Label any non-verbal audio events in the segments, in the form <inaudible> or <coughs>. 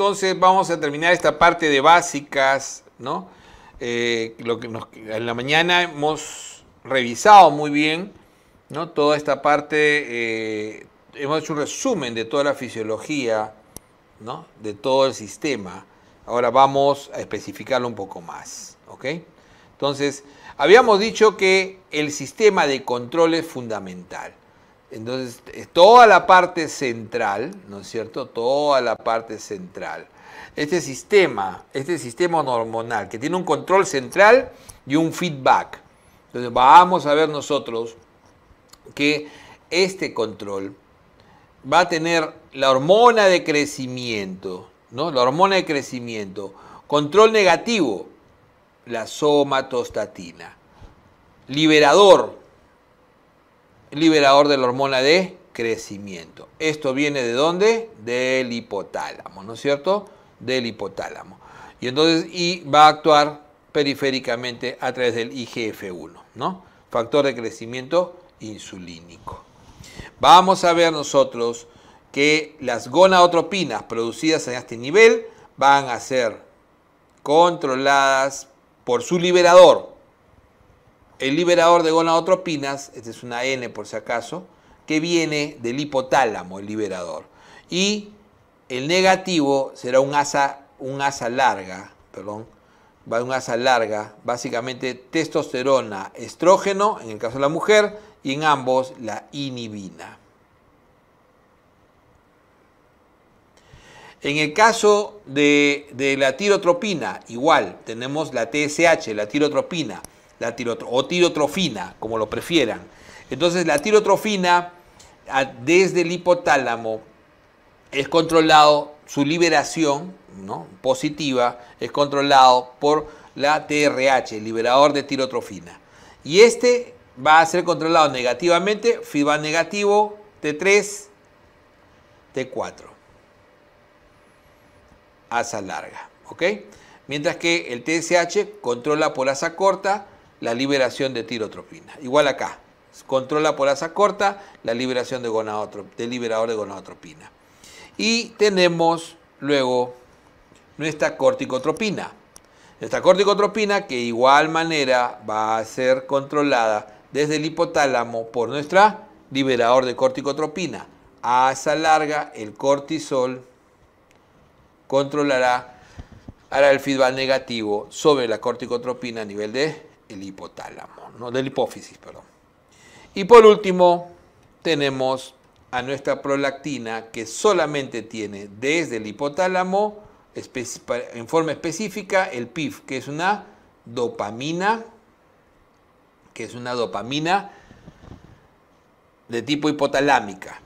Entonces vamos a terminar esta parte de básicas, ¿no? Eh, lo que en la mañana hemos revisado muy bien, ¿no? Toda esta parte, eh, hemos hecho un resumen de toda la fisiología, De todo el sistema. Ahora vamos a especificarlo un poco más, Entonces, habíamos dicho que el sistema de control es fundamental. Entonces, eh, toda la parte central, ¿no es cierto? Toda la parte central. Este sistema, este sistema hormonal, que tiene un control central y un feedback. Entonces, vamos a ver nosotros que este control va a tener la hormona de crecimiento, ¿no? La hormona de crecimiento. Control negativo, la somatostatina. Liberador, liberador de la hormona de crecimiento. ¿Esto viene de dónde? Del hipotálamo, ¿no es cierto? Del hipotálamo. Y entonces, y va a actuar periféricamente a través del IGF-1, ¿no? Factor de crecimiento insulínico. Vamos a ver nosotros que las gonadotropinas producidas en este nivel van a ser controladas por su liberador, el liberador de gonadotropinas, esta es una N por si acaso, que viene del hipotálamo, el liberador. Y el negativo será un asa, un asa larga, perdón, va un asa larga, básicamente testosterona, estrógeno, en el caso de la mujer, y en ambos la inhibina. En el caso de, de la tirotropina, igual, tenemos la TSH, la tirotropina la o tirotrofina, como lo prefieran. Entonces la tirotrofina desde el hipotálamo es controlado, su liberación positiva es controlado por la TRH, liberador de tirotrofina. Y este va a ser controlado negativamente, FIBA negativo, T3, T4. Asa larga, ¿ok? Mientras que el TSH controla por asa corta, la liberación de tirotropina. Igual acá, controla por asa corta la liberación de, de liberador de gonadotropina. Y tenemos luego nuestra corticotropina. Nuestra corticotropina que igual manera va a ser controlada desde el hipotálamo por nuestra liberador de corticotropina. Asa larga, el cortisol controlará, hará el feedback negativo sobre la corticotropina a nivel de el hipotálamo, no, del hipófisis, perdón. Y por último, tenemos a nuestra prolactina que solamente tiene desde el hipotálamo en forma específica el PIF, que es una dopamina, que es una dopamina de tipo hipotalámica.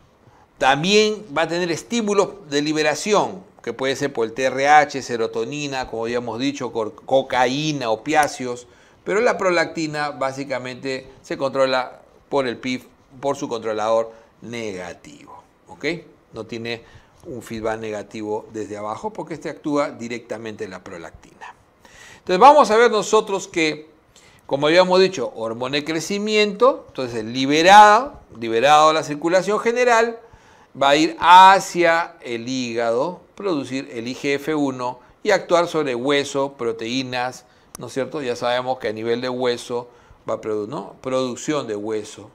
También va a tener estímulos de liberación, que puede ser por el TRH, serotonina, como habíamos dicho, cocaína, opiáceos, pero la prolactina básicamente se controla por el PIF, por su controlador negativo. No tiene un feedback negativo desde abajo porque este actúa directamente en la prolactina. Entonces vamos a ver nosotros que, como habíamos dicho, hormona de crecimiento, entonces liberado, liberado la circulación general, va a ir hacia el hígado, producir el IGF-1 y actuar sobre hueso, proteínas, ¿no es cierto? Ya sabemos que a nivel de hueso va a producir, Producción de hueso,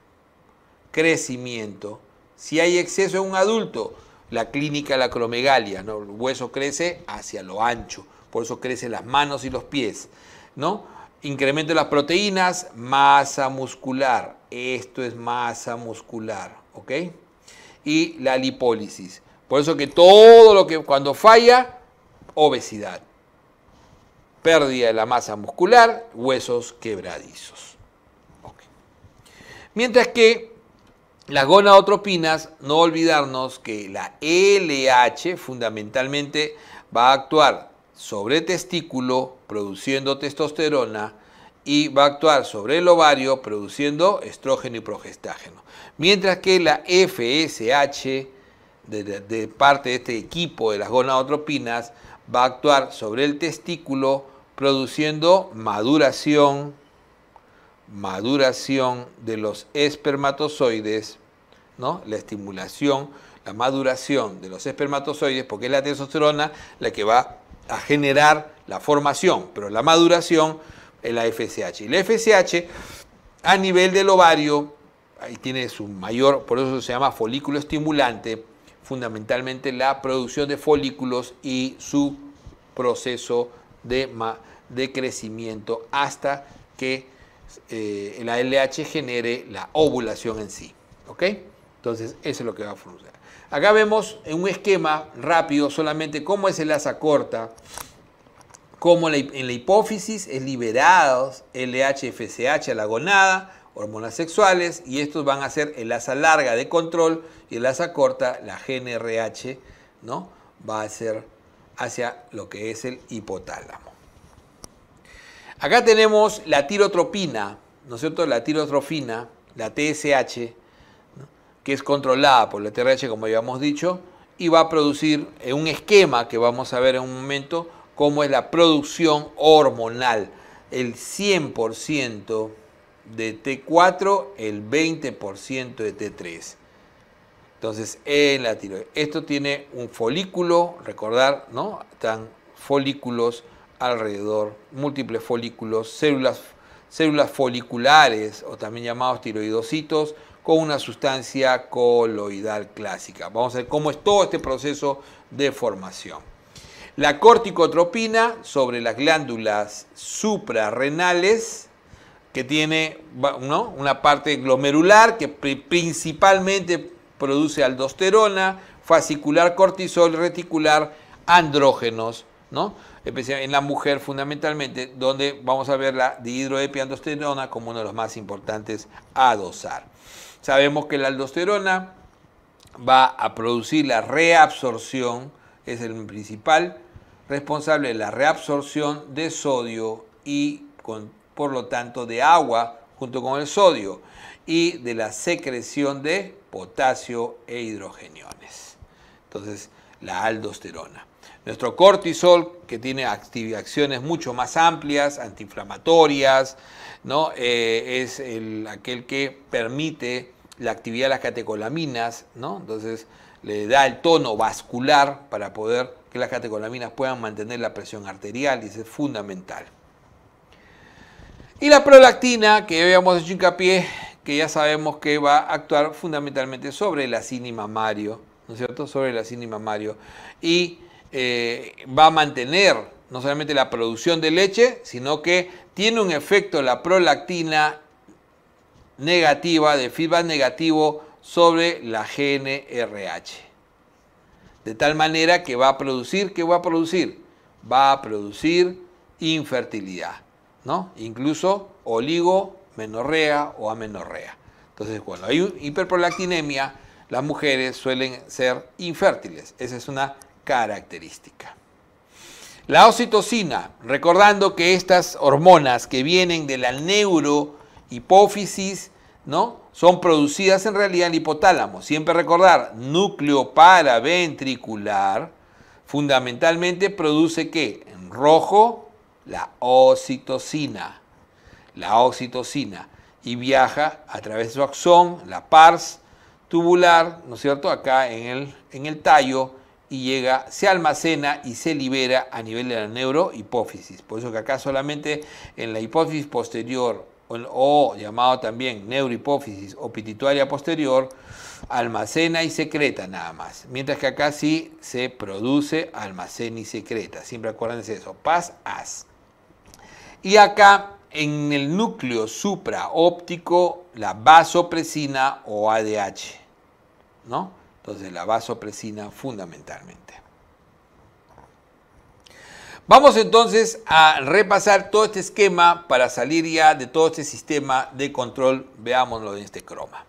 crecimiento. Si hay exceso en un adulto, la clínica la cromegalia, ¿no? El hueso crece hacia lo ancho, por eso crecen las manos y los pies, ¿no? Incremento de las proteínas, masa muscular. Esto es masa muscular, ¿ok? Y la lipólisis. Por eso que todo lo que cuando falla, obesidad pérdida de la masa muscular, huesos quebradizos. Mientras que las gonadotropinas, no olvidarnos que la LH fundamentalmente va a actuar sobre testículo produciendo testosterona y va a actuar sobre el ovario produciendo estrógeno y progestágeno. Mientras que la FSH de, de parte de este equipo de las gonadotropinas va a actuar sobre el testículo produciendo maduración, maduración de los espermatozoides, ¿no? la estimulación, la maduración de los espermatozoides, porque es la testosterona la que va a generar la formación, pero la maduración es la FSH. Y la FSH a nivel del ovario, ahí tiene su mayor, por eso se llama folículo estimulante, fundamentalmente la producción de folículos y su proceso de, de crecimiento hasta que eh, la LH genere la ovulación en sí. ¿Ok? Entonces, eso es lo que va a funcionar. Acá vemos en un esquema rápido solamente cómo es el asa corta, cómo en la hipófisis es liberado LH-FSH a la gonada, hormonas sexuales y estos van a ser el asa larga de control y el asa corta, la GNRH, ¿no? va a ser hacia lo que es el hipotálamo. Acá tenemos la tirotropina, ¿no es cierto? La tirotrofina, la TSH, que es controlada por la TRH, como ya hemos dicho, y va a producir eh, un esquema que vamos a ver en un momento, cómo es la producción hormonal. El 100% de T4, el 20% de T3. Entonces, en la tiroides. Esto tiene un folículo, recordar, ¿no? Están folículos alrededor, múltiples folículos, células, células foliculares o también llamados tiroidocitos con una sustancia coloidal clásica. Vamos a ver cómo es todo este proceso de formación. La corticotropina sobre las glándulas suprarrenales que tiene una parte glomerular que principalmente produce aldosterona, fascicular, cortisol, reticular, andrógenos, ¿no? en la mujer fundamentalmente, donde vamos a ver la dihidroepiandosterona como uno de los más importantes a dosar. Sabemos que la aldosterona va a producir la reabsorción, es el principal responsable de la reabsorción de sodio y con por lo tanto, de agua junto con el sodio y de la secreción de potasio e hidrogeniones. Entonces, la aldosterona. Nuestro cortisol, que tiene acciones mucho más amplias, antiinflamatorias, ¿no? Eh, es el, aquel que permite la actividad de las catecolaminas, ¿no? entonces le da el tono vascular para poder que las catecolaminas puedan mantener la presión arterial y es fundamental. Y la prolactina, que habíamos hecho hincapié, que ya sabemos que va a actuar fundamentalmente sobre la sínima mamario, ¿no es cierto? Sobre la acini mamario. Y eh, va a mantener no solamente la producción de leche, sino que tiene un efecto la prolactina negativa, de feedback negativo sobre la GNRH. De tal manera que va a producir, ¿qué va a producir? Va a producir infertilidad. ¿no? Incluso oligomenorrea o amenorrea. Entonces, cuando hay hiperprolactinemia, las mujeres suelen ser infértiles. Esa es una característica. La oxitocina, recordando que estas hormonas que vienen de la neurohipófisis, ¿no? Son producidas en realidad en el hipotálamo. Siempre recordar, núcleo paraventricular fundamentalmente produce que en rojo la oxitocina, la oxitocina, y viaja a través de su axón, la pars tubular, ¿no es cierto?, acá en el, en el tallo, y llega, se almacena y se libera a nivel de la neurohipófisis. Por eso que acá solamente en la hipófisis posterior, o, llamado también neurohipófisis o pituitaria posterior, almacena y secreta nada más. Mientras que acá sí se produce, almacena y secreta. Siempre acuérdense de eso. Paz, as. Y acá en el núcleo supraóptico, la vasopresina o ADH. ¿no? Entonces la vasopresina fundamentalmente. Vamos entonces a repasar todo este esquema para salir ya de todo este sistema de control. Veámoslo en este croma.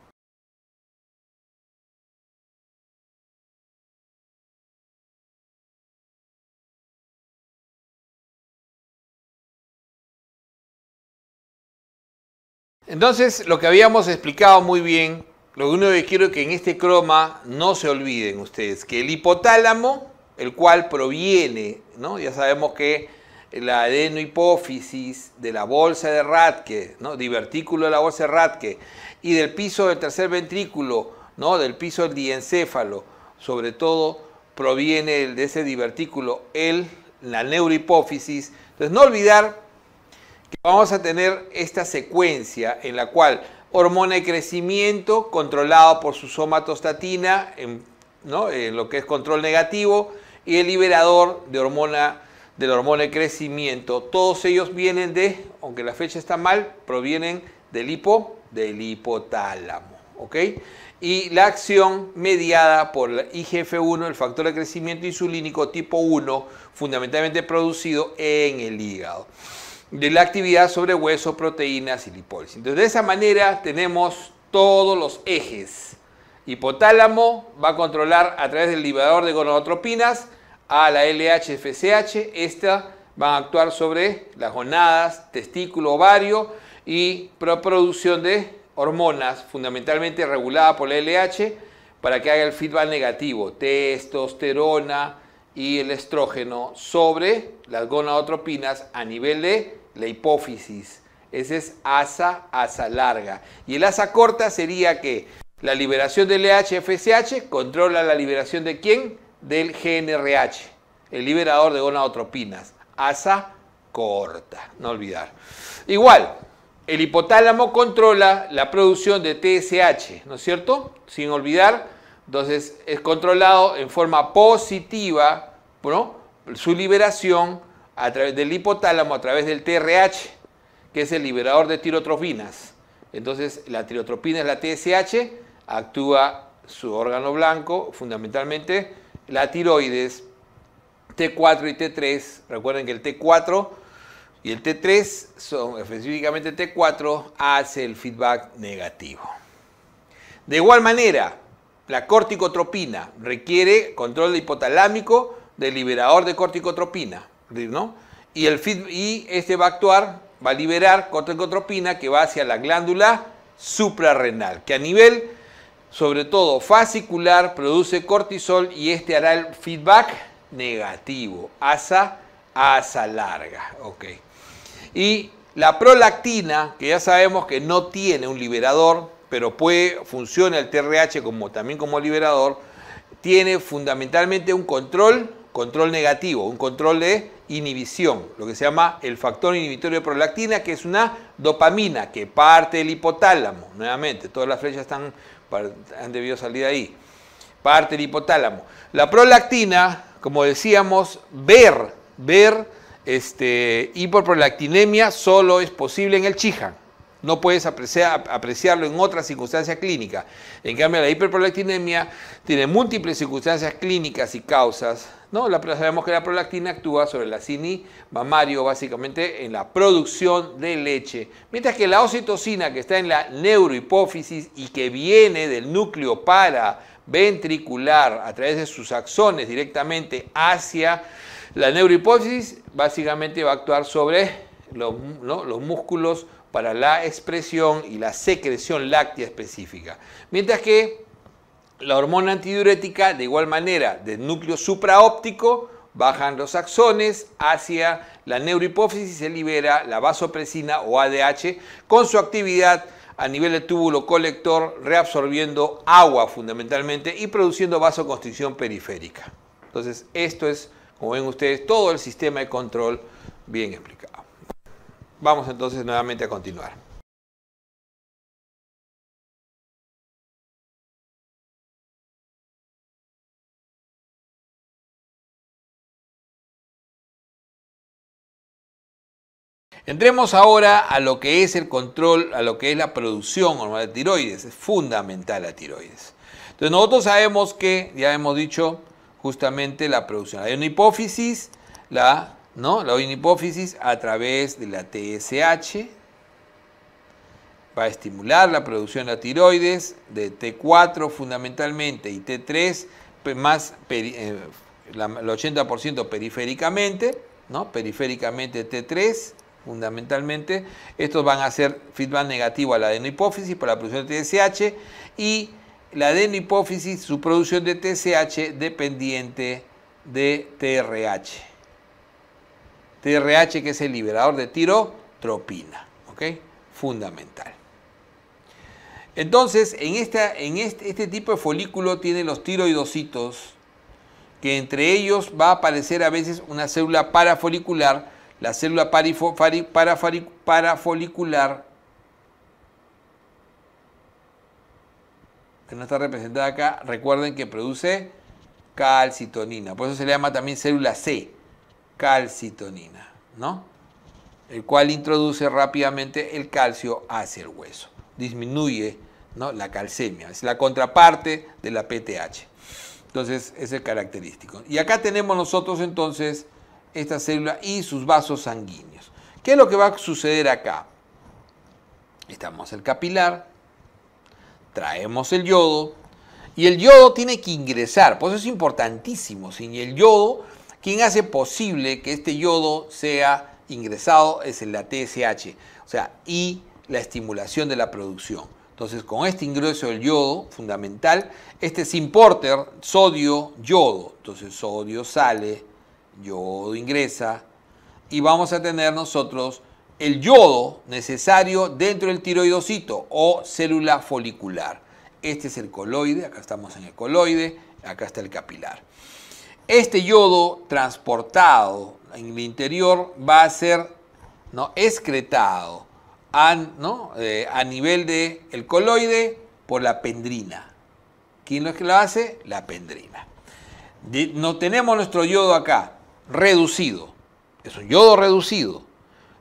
Entonces, lo que habíamos explicado muy bien, lo único que quiero que en este croma no se olviden ustedes, que el hipotálamo, el cual proviene, ¿no? Ya sabemos que la adenohipófisis de la bolsa de Radke, ¿no? divertículo de la bolsa de Radke, y del piso del tercer ventrículo, ¿no? del piso del diencéfalo, sobre todo proviene de ese divertículo el, la neurohipófisis. Entonces, no olvidar vamos a tener esta secuencia en la cual hormona de crecimiento controlado por su somatostatina, en, lo que es control negativo, y el liberador de hormona de hormona de crecimiento. Todos ellos vienen de, aunque la fecha está mal, provienen del hipo, del hipotálamo. Y la acción mediada por la IGF-1, el factor de crecimiento insulínico tipo 1, fundamentalmente producido en el hígado de la actividad sobre hueso, proteínas y lipólisis. Entonces, de esa manera tenemos todos los ejes. Hipotálamo va a controlar a través del liberador de gonadotropinas a la LH LHFCH. Esta va a actuar sobre las gonadas, testículo, ovario y producción de hormonas, fundamentalmente regulada por la LH, para que haga el feedback negativo. Testosterona, y el estrógeno sobre las gonadotropinas a nivel de la hipófisis. Ese es asa, asa larga. Y el asa corta sería que la liberación del FSH e controla la liberación de quién? Del GNRH, el liberador de gonadotropinas. Asa corta, no olvidar. Igual, el hipotálamo controla la producción de TSH, ¿no es cierto? Sin olvidar, entonces es controlado en forma positiva bueno, su liberación a través del hipotálamo, a través del TRH, que es el liberador de tirotropinas. Entonces, la tirotropina es la TSH, actúa su órgano blanco, fundamentalmente la tiroides, T4 y T3. Recuerden que el T4 y el T3 son específicamente T4, hace el feedback negativo. De igual manera, la corticotropina requiere control hipotalámico del liberador de corticotropina, Y, el este va a actuar, va a liberar corticotropina que va hacia la glándula suprarrenal, que a nivel, sobre todo fascicular, produce cortisol y este hará el feedback negativo, asa asa larga, Y la prolactina, que ya sabemos que no tiene un liberador, pero puede, funciona el TRH como, también como liberador, tiene fundamentalmente un control control negativo, un control de inhibición, lo que se llama el factor inhibitorio de prolactina, que es una dopamina que parte del hipotálamo, nuevamente, todas las flechas están, han debido salir ahí, parte del hipotálamo. La prolactina, como decíamos, ver, ver este, hiperprolactinemia solo es posible en el Chihan. No puedes apreciarlo en otras circunstancias clínicas. En cambio, la hiperprolactinemia tiene múltiples circunstancias clínicas y causas. ¿no? La, sabemos que la prolactina actúa sobre el acini mamario, básicamente en la producción de leche. Mientras que la oxitocina, que está en la neurohipófisis y que viene del núcleo paraventricular a través de sus axones directamente hacia la neurohipófisis, básicamente va a actuar sobre los, los músculos para la expresión y la secreción láctea específica. Mientras que la hormona antidiurética, de igual manera, del núcleo supraóptico, bajan los axones hacia la neurohipófisis y se libera la vasopresina o ADH con su actividad a nivel de túbulo colector, reabsorbiendo agua fundamentalmente y produciendo vasoconstricción periférica. Entonces, esto es, como ven ustedes, todo el sistema de control bien explicado. Vamos entonces nuevamente a continuar. Entremos ahora a lo que es el control, a lo que es la producción de tiroides. Es fundamental la tiroides. Entonces nosotros sabemos que, ya hemos dicho justamente la producción. Hay una hipófisis, la ¿no? La hipófisis a través de la TSH va a estimular la producción de tiroides de T4 fundamentalmente y T3 más eh, el 80% periféricamente, ¿no? Periféricamente T3 fundamentalmente. Estos van a ser feedback negativo a la adenohipófisis para la producción de TSH y la adenohipófisis, su producción de TSH dependiente de TRH. TRH, que es el liberador de tirotropina. ¿Ok? Fundamental. Entonces, en, en este, este, tipo de folículo tiene los tiroidocitos, que entre ellos va a aparecer a veces una célula parafolicular. La célula parafolicular, que no está representada acá, recuerden que produce calcitonina. Por eso se le llama también célula C calcitonina, ¿no? El cual introduce rápidamente el calcio hacia el hueso, disminuye ¿no? la calcemia, es la contraparte de la PTH. Entonces, es el característico. Y acá tenemos nosotros entonces esta célula y sus vasos sanguíneos. ¿Qué es lo que va a suceder acá? Estamos el capilar, traemos el yodo, y el yodo tiene que ingresar, pues es importantísimo. Sin el yodo quien hace posible que este yodo sea ingresado es la TSH, o sea, y la estimulación de la producción. Entonces, con este ingreso del yodo, fundamental, este es importer sodio-yodo. Entonces, sodio sale, yodo ingresa, y vamos a tener nosotros el yodo necesario dentro del tiroidocito o célula folicular. Este es el coloide, acá estamos en el coloide, acá está el capilar. Este yodo transportado en el interior va a ser ¿no? excretado a, eh, nivel del el coloide por la pendrina. ¿Quién es que lo hace? La pendrina. no tenemos nuestro yodo acá, reducido. Es un yodo reducido.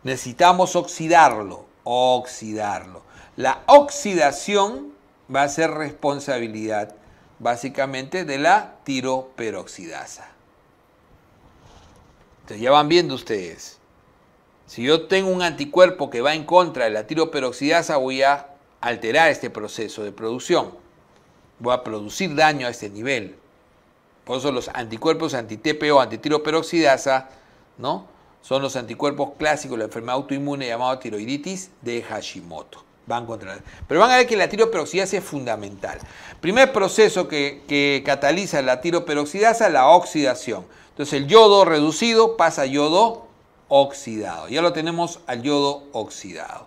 Necesitamos oxidarlo, oxidarlo. La oxidación va a ser responsabilidad básicamente de la tiroperoxidasa. Entonces ya van viendo ustedes. Si yo tengo un anticuerpo que va en contra de la tiroperoxidasa, voy a alterar este proceso de producción. Voy a producir daño a este nivel. Por eso los anticuerpos anti-TPO, antitiroperoxidasa, ¿no? Son los anticuerpos clásicos de la enfermedad autoinmune llamada tiroiditis de Hashimoto va Pero van a ver que la tiroperoxidasa es fundamental. Primer proceso que, cataliza la tiroperoxidasa es la oxidación. Entonces el yodo reducido pasa a yodo oxidado. Ya lo tenemos al yodo oxidado.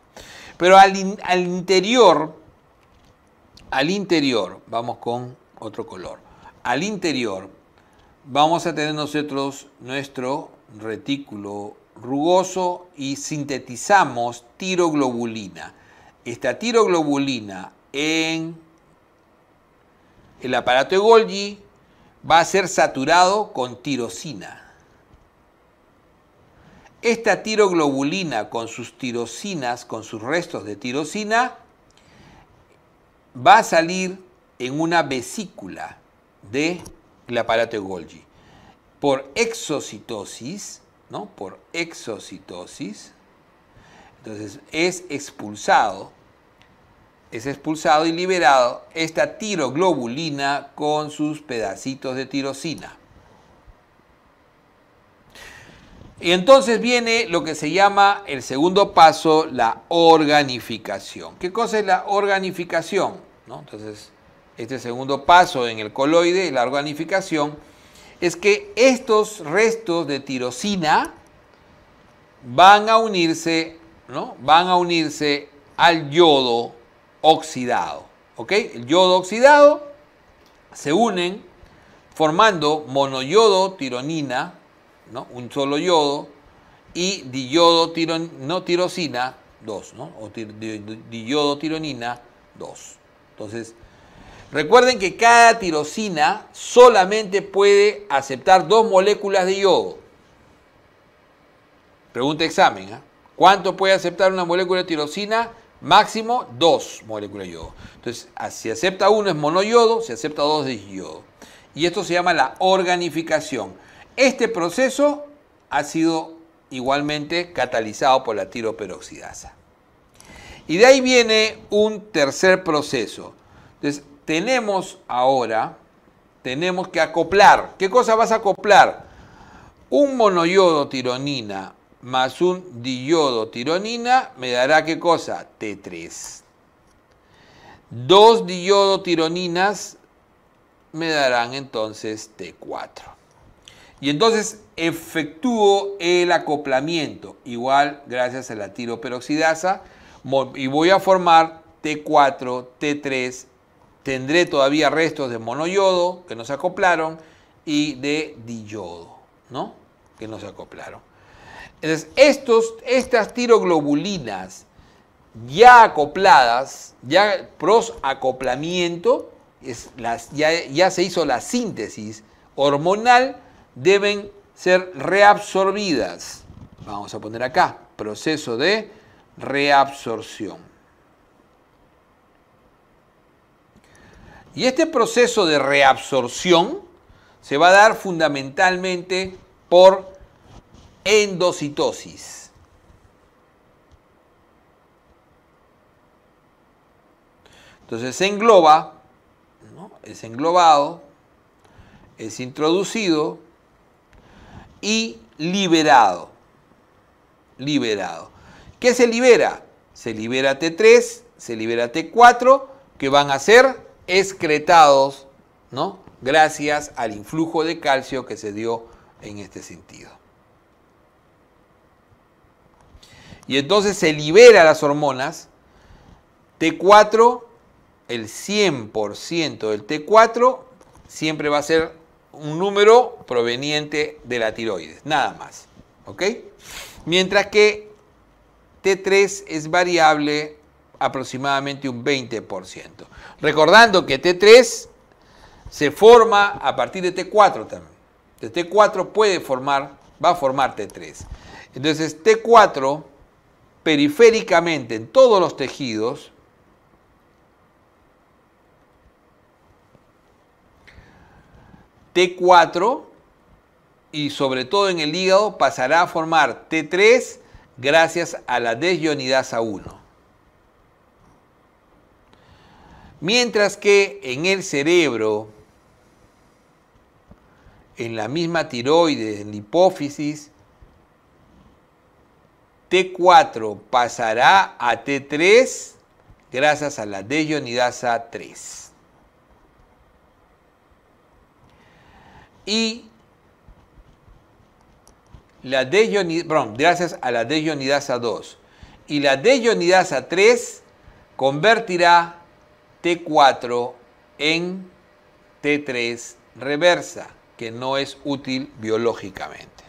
Pero al, interior, al interior, vamos con otro color. Al interior vamos a tener nosotros nuestro retículo rugoso y sintetizamos tiroglobulina esta tiroglobulina en el aparato de Golgi va a ser saturado con tirosina. Esta tiroglobulina con sus tirosinas, con sus restos de tirosina, va a salir en una vesícula del aparato de Golgi. Por exocitosis, ¿no? Por exocitosis, entonces es expulsado, es expulsado y liberado esta tiroglobulina con sus pedacitos de tirosina. Y entonces viene lo que se llama el segundo paso, la organificación. ¿Qué cosa es la organificación? Entonces, este segundo paso en el coloide, la organificación, es que estos restos de tirosina van a unirse van a unirse al yodo oxidado. ¿ok? El yodo oxidado se unen formando monoyodo tironina, ¿no? un solo yodo, y diyodo no tirosina 2, ¿no? o tironina 2. Entonces, recuerden que cada tirosina solamente puede aceptar dos moléculas de yodo. Pregunta examen. ¿eh? ¿Cuánto puede aceptar una molécula de tirosina? Máximo dos moléculas de yodo. Entonces, ah, si acepta uno es monoyodo, si acepta dos es yodo. Y esto se llama la organificación. Este proceso ha sido igualmente catalizado por la tiroperoxidasa. Y de ahí viene un tercer proceso. Entonces, tenemos ahora, tenemos que acoplar. ¿Qué cosa vas a acoplar? Un monoyodo tironina más un diodo tironina me dará qué cosa? T3. Dos diodo tironinas me darán entonces T4. Y entonces efectúo el acoplamiento, igual gracias a la tiroperoxidasa, y voy a formar T4, T3, tendré todavía restos de monoyodo que nos acoplaron y de diodo, ¿no? Que se acoplaron. Entonces, estas tiroglobulinas ya acopladas, ya pros acoplamiento, ya, ya se hizo la síntesis hormonal, deben ser reabsorbidas. Vamos a poner acá, proceso de reabsorción. Y este proceso de reabsorción se va a dar fundamentalmente por endocitosis. Entonces se engloba, es englobado, es introducido y liberado. Liberado. ¿Qué se libera? Se libera T3, se libera T4, que van a ser excretados, ¿no? Gracias al influjo de calcio que se dio en este sentido. y entonces se libera las hormonas, T4, el 100% del T4 siempre va a ser un número proveniente de la tiroides, nada más. ¿Ok? Mientras que T3 es variable aproximadamente un 20%. Recordando que T3 se forma a partir de T4 también. De T4 puede formar, va a formar T3. Entonces T4 periféricamente en todos los tejidos, T4 y sobre todo en el hígado pasará a formar T3 gracias a la desionidasa 1. Mientras que en el cerebro, en la misma tiroides, en la hipófisis, T4 pasará a T3 gracias a la deionidasa 3. Y la gracias a la deionidasa 2. Y la deionidasa 3 convertirá T4 en T3 reversa, que no es útil biológicamente.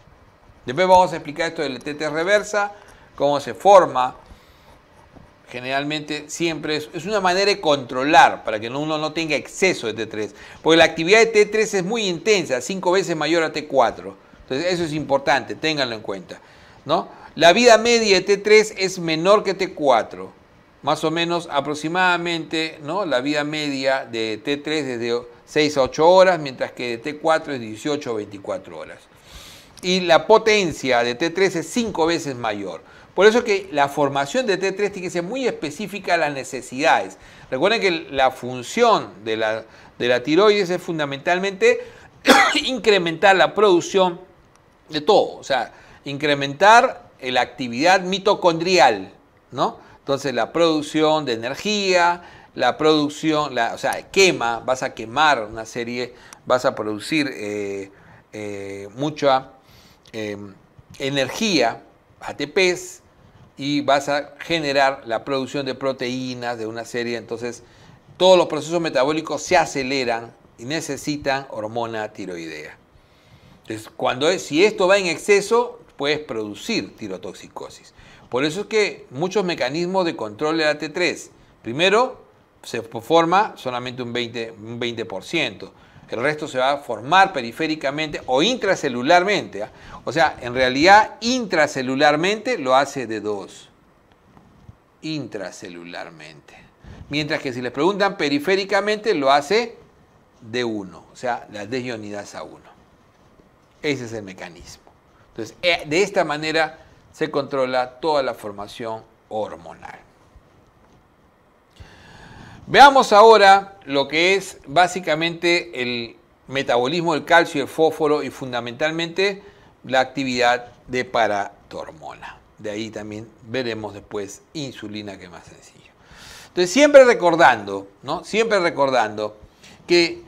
Después vamos a explicar esto del T3 reversa cómo se forma. Generalmente siempre es, una manera de controlar para que uno no tenga exceso de T3. Porque la actividad de T3 es muy intensa, cinco veces mayor a T4. Entonces eso es importante, ténganlo en cuenta. ¿no? La vida media de T3 es menor que T4. Más o menos aproximadamente ¿no? la vida media de T3 es de 6 a 8 horas, mientras que de T4 es 18 a 24 horas. Y la potencia de T3 es 5 veces mayor. Por eso es que la formación de T3 tiene que ser muy específica a las necesidades. Recuerden que la función de la, tiroides es fundamentalmente <coughs> incrementar la producción de todo, o sea, incrementar eh, la actividad mitocondrial, ¿no? Entonces la producción de energía, la producción, la, o sea, quema, vas a quemar una serie, vas a producir eh, eh, mucha em, energía, ATPs, y vas a generar la producción de proteínas, de una serie. Entonces, todos los procesos metabólicos se aceleran y necesitan hormona tiroidea. Entonces, cuando si esto va en exceso, puedes producir tirotoxicosis. Por eso es que muchos mecanismos de control de la T3, primero, se forma solamente un 20%, un 20% el resto se va a formar periféricamente o intracelularmente. ¿ah? O sea, en realidad intracelularmente lo hace de dos. Intracelularmente. Mientras que si les preguntan periféricamente lo hace de uno. O sea, las desionidas a uno. Ese es el mecanismo. Entonces, eh, de esta manera se controla toda la formación hormonal. Veamos ahora lo que es básicamente el metabolismo del calcio y el fósforo y fundamentalmente la actividad de paratormona. De ahí también veremos después insulina, que es más sencillo. Entonces, siempre recordando, ¿no? Siempre recordando que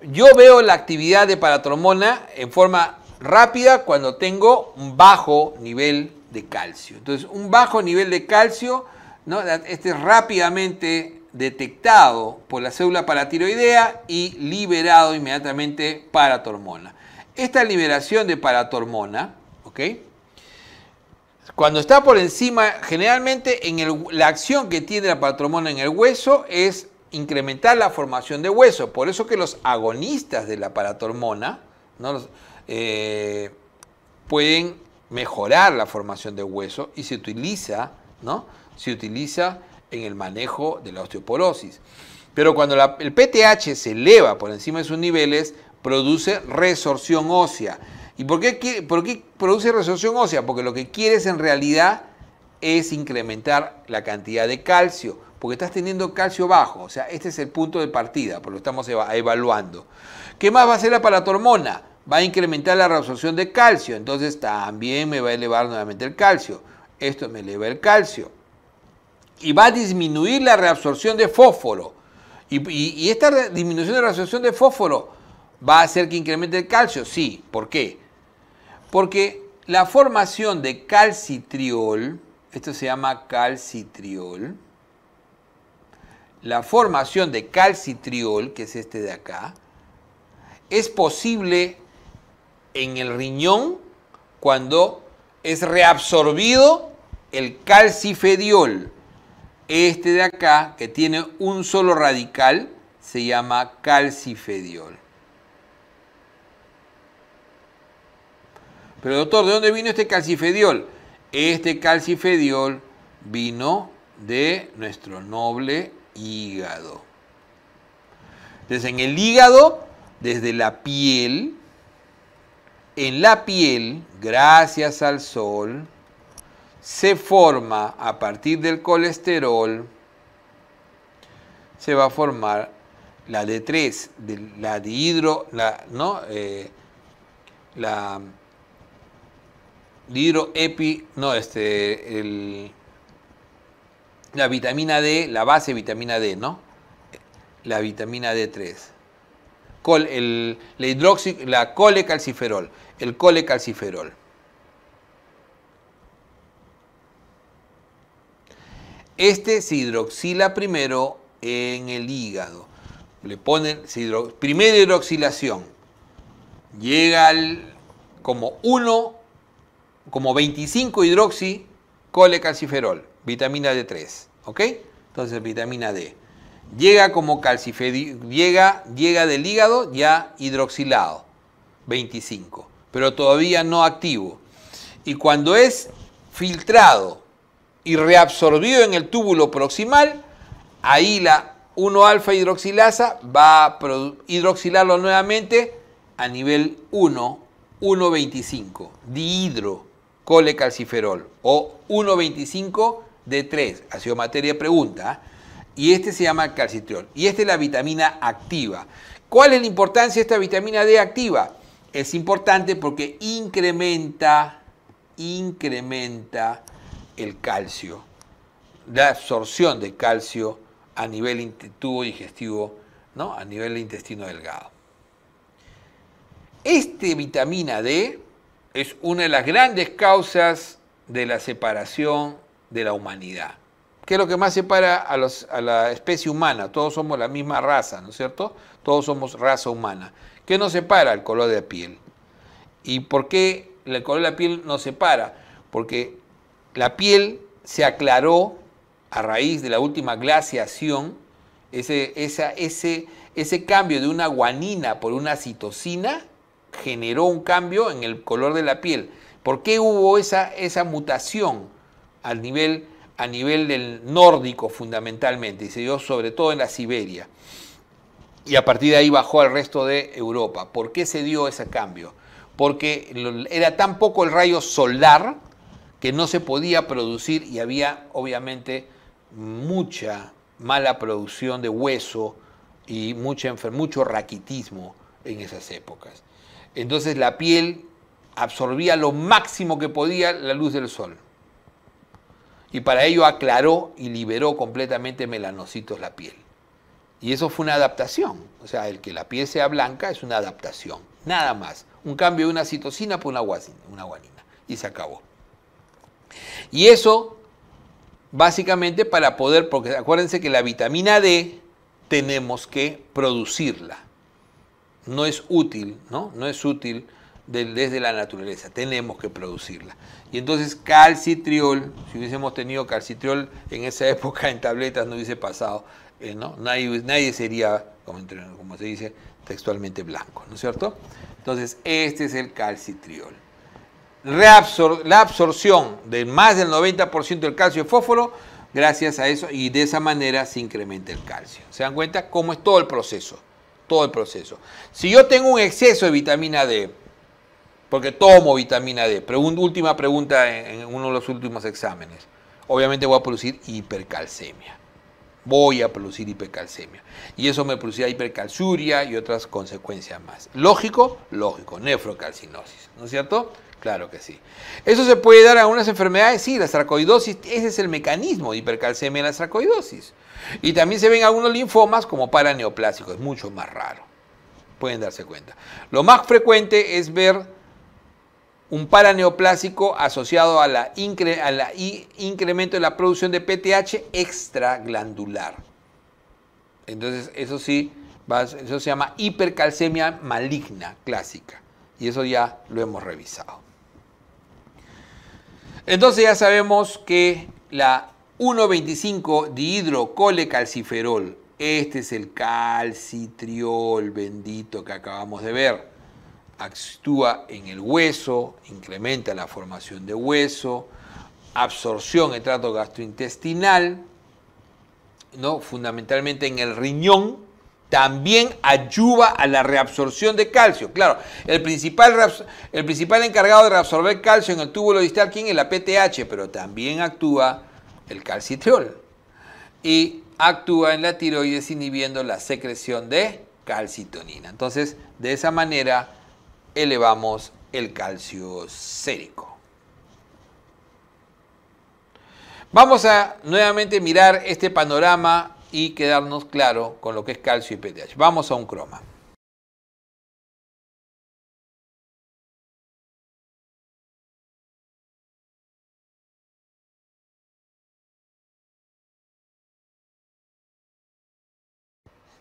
yo veo la actividad de paratormona en forma rápida cuando tengo un bajo nivel de calcio. Entonces, un bajo nivel de calcio, ¿no? este rápidamente detectado por la célula paratiroidea y liberado inmediatamente paratormona. Esta liberación de paratormona, ¿ok? Cuando está por encima, generalmente en la acción que tiene la paratormona en el hueso es incrementar la formación de hueso. Por eso que los agonistas de la paratormona eh, pueden mejorar la formación de hueso y se utiliza, ¿no? Se utiliza en el manejo de la osteoporosis. Pero cuando el PTH se eleva por encima de sus niveles, produce resorción ósea. ¿Y por qué, produce resorción ósea? Porque lo que quieres en realidad es incrementar la cantidad de calcio, porque estás teniendo calcio bajo. O sea, este es el punto de partida, por lo estamos evaluando. ¿Qué más va a hacer la paratormona? Va a incrementar la resorción de calcio, entonces también me va a elevar nuevamente el calcio. Esto me eleva el calcio y va a disminuir la reabsorción de fósforo. Y, esta disminución de reabsorción de fósforo va a hacer que incremente el calcio. Sí, ¿por qué? Porque la formación de calcitriol, esto se llama calcitriol, la formación de calcitriol, que es este de acá, es posible en el riñón cuando es reabsorbido el calcifediol. Este de acá, que tiene un solo radical, se llama calcifediol. Pero doctor, ¿de dónde vino este calcifediol? Este calcifediol vino de nuestro noble hígado. Entonces, en el hígado, desde la piel, en la piel, gracias al sol, se forma a partir del colesterol, se va a formar la D3, de, la dihidro, la, ¿no? Eh, la dihidroepi, no, este, la vitamina D, la base vitamina D, ¿no? La vitamina D3. el, la, la colecalciferol, el colecalciferol. Este se hidroxila primero en el hígado. Le ponen hidro, primera hidroxilación. Llega al como 1, como 25 hidroxi colecalciferol, vitamina D3. ¿Ok? Entonces vitamina D. Llega como calciferol, llega, llega del hígado ya hidroxilado, 25, pero todavía no activo. Y cuando es filtrado y reabsorbido en el túbulo proximal, ahí la 1-alfa hidroxilasa va a hidroxilarlo nuevamente a nivel 1, 1,25, dihidro colecalciferol o 1,25 de 3, ha sido materia de pregunta, ¿ah? y este se llama calcitriol, y esta es la vitamina activa. ¿Cuál es la importancia de esta vitamina D activa? Es importante porque incrementa, incrementa el calcio, la absorción de calcio a nivel tubo digestivo, ¿no? a nivel intestino delgado. Este vitamina D es una de las grandes causas de la separación de la humanidad. ¿Qué es lo que más separa a, la especie humana? Todos somos la misma raza, ¿no es cierto? Todos somos raza humana. ¿Qué nos separa? El color de la piel. ¿Y por qué el color de la piel nos separa? Porque la piel se aclaró a raíz de la última glaciación, ese, ese, ese cambio de una guanina por una citosina generó un cambio en el color de la piel. ¿Por qué hubo esa, esa mutación al nivel, a nivel del nórdico fundamentalmente? Y se dio sobre todo en la Siberia. Y a partir de ahí bajó al resto de Europa. ¿Por qué se dio ese cambio? Porque era tan poco el rayo solar, que no se podía producir y había obviamente mucha mala producción de hueso y mucho raquitismo en esas épocas. Entonces la piel absorbía lo máximo que podía la luz del sol. Y para ello aclaró y liberó completamente melanocitos la piel. Y eso fue una adaptación. O sea, el que la piel sea blanca es una adaptación. Nada más. Un cambio de una citosina por una guanina. Y se acabó. Y eso, básicamente, para poder, porque acuérdense que la vitamina D tenemos que producirla. No es útil, ¿no? No es útil desde la naturaleza, tenemos que producirla. Y entonces calcitriol, si hubiésemos tenido calcitriol en esa <laughs> época en tabletas no hubiese pasado, eh, ¿no? Nadie, sería, como se dice textualmente, blanco, ¿no es cierto? Entonces este es el calcitriol la absorción de más del 90% del calcio y fósforo, gracias a eso, y de esa manera se incrementa el calcio. ¿Se dan cuenta cómo es todo el proceso? Todo el proceso. Si yo tengo un exceso de vitamina D, porque tomo vitamina D, última pregunta en, uno de los últimos exámenes, obviamente voy a producir hipercalcemia voy a producir hipercalcemia. Y eso me producirá hipercalciuria y otras consecuencias más. ¿Lógico? Lógico, nefrocalcinosis, ¿no es cierto? Claro que sí. ¿Eso se puede dar a unas enfermedades? Sí, la sarcoidosis, ese es el mecanismo de hipercalcemia en la sarcoidosis. Y también se ven algunos linfomas como paraneoplásicos, es mucho más raro. Pueden darse cuenta. Lo más frecuente es ver un paraneoplásico asociado al incremento de la producción de PTH extraglandular. Entonces, eso sí, eso se llama hipercalcemia maligna clásica. Y eso ya lo hemos revisado. Entonces ya sabemos que la 1,25 dihidrocolecalciferol, este es el calcitriol bendito que acabamos de ver, actúa en el hueso, incrementa la formación de hueso, absorción en trato gastrointestinal, ¿no? fundamentalmente en el riñón, también ayuda a la reabsorción de calcio. Claro, el principal, el principal encargado de reabsorber calcio en el túbulo distal, es la PTH? Pero también actúa el calcitriol. Y actúa en la tiroides inhibiendo la secreción de calcitonina. Entonces, de esa manera elevamos el calcio sérico. Vamos a nuevamente mirar este panorama y quedarnos claro con lo que es calcio y pH Vamos a un croma.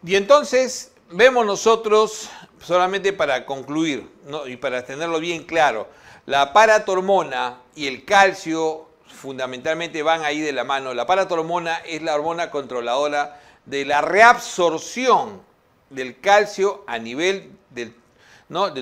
Y entonces vemos nosotros, solamente para concluir y para tenerlo bien claro, la paratormona y el calcio fundamentalmente van ahí de la mano. La paratormona es la hormona controladora de la reabsorción del calcio a nivel del,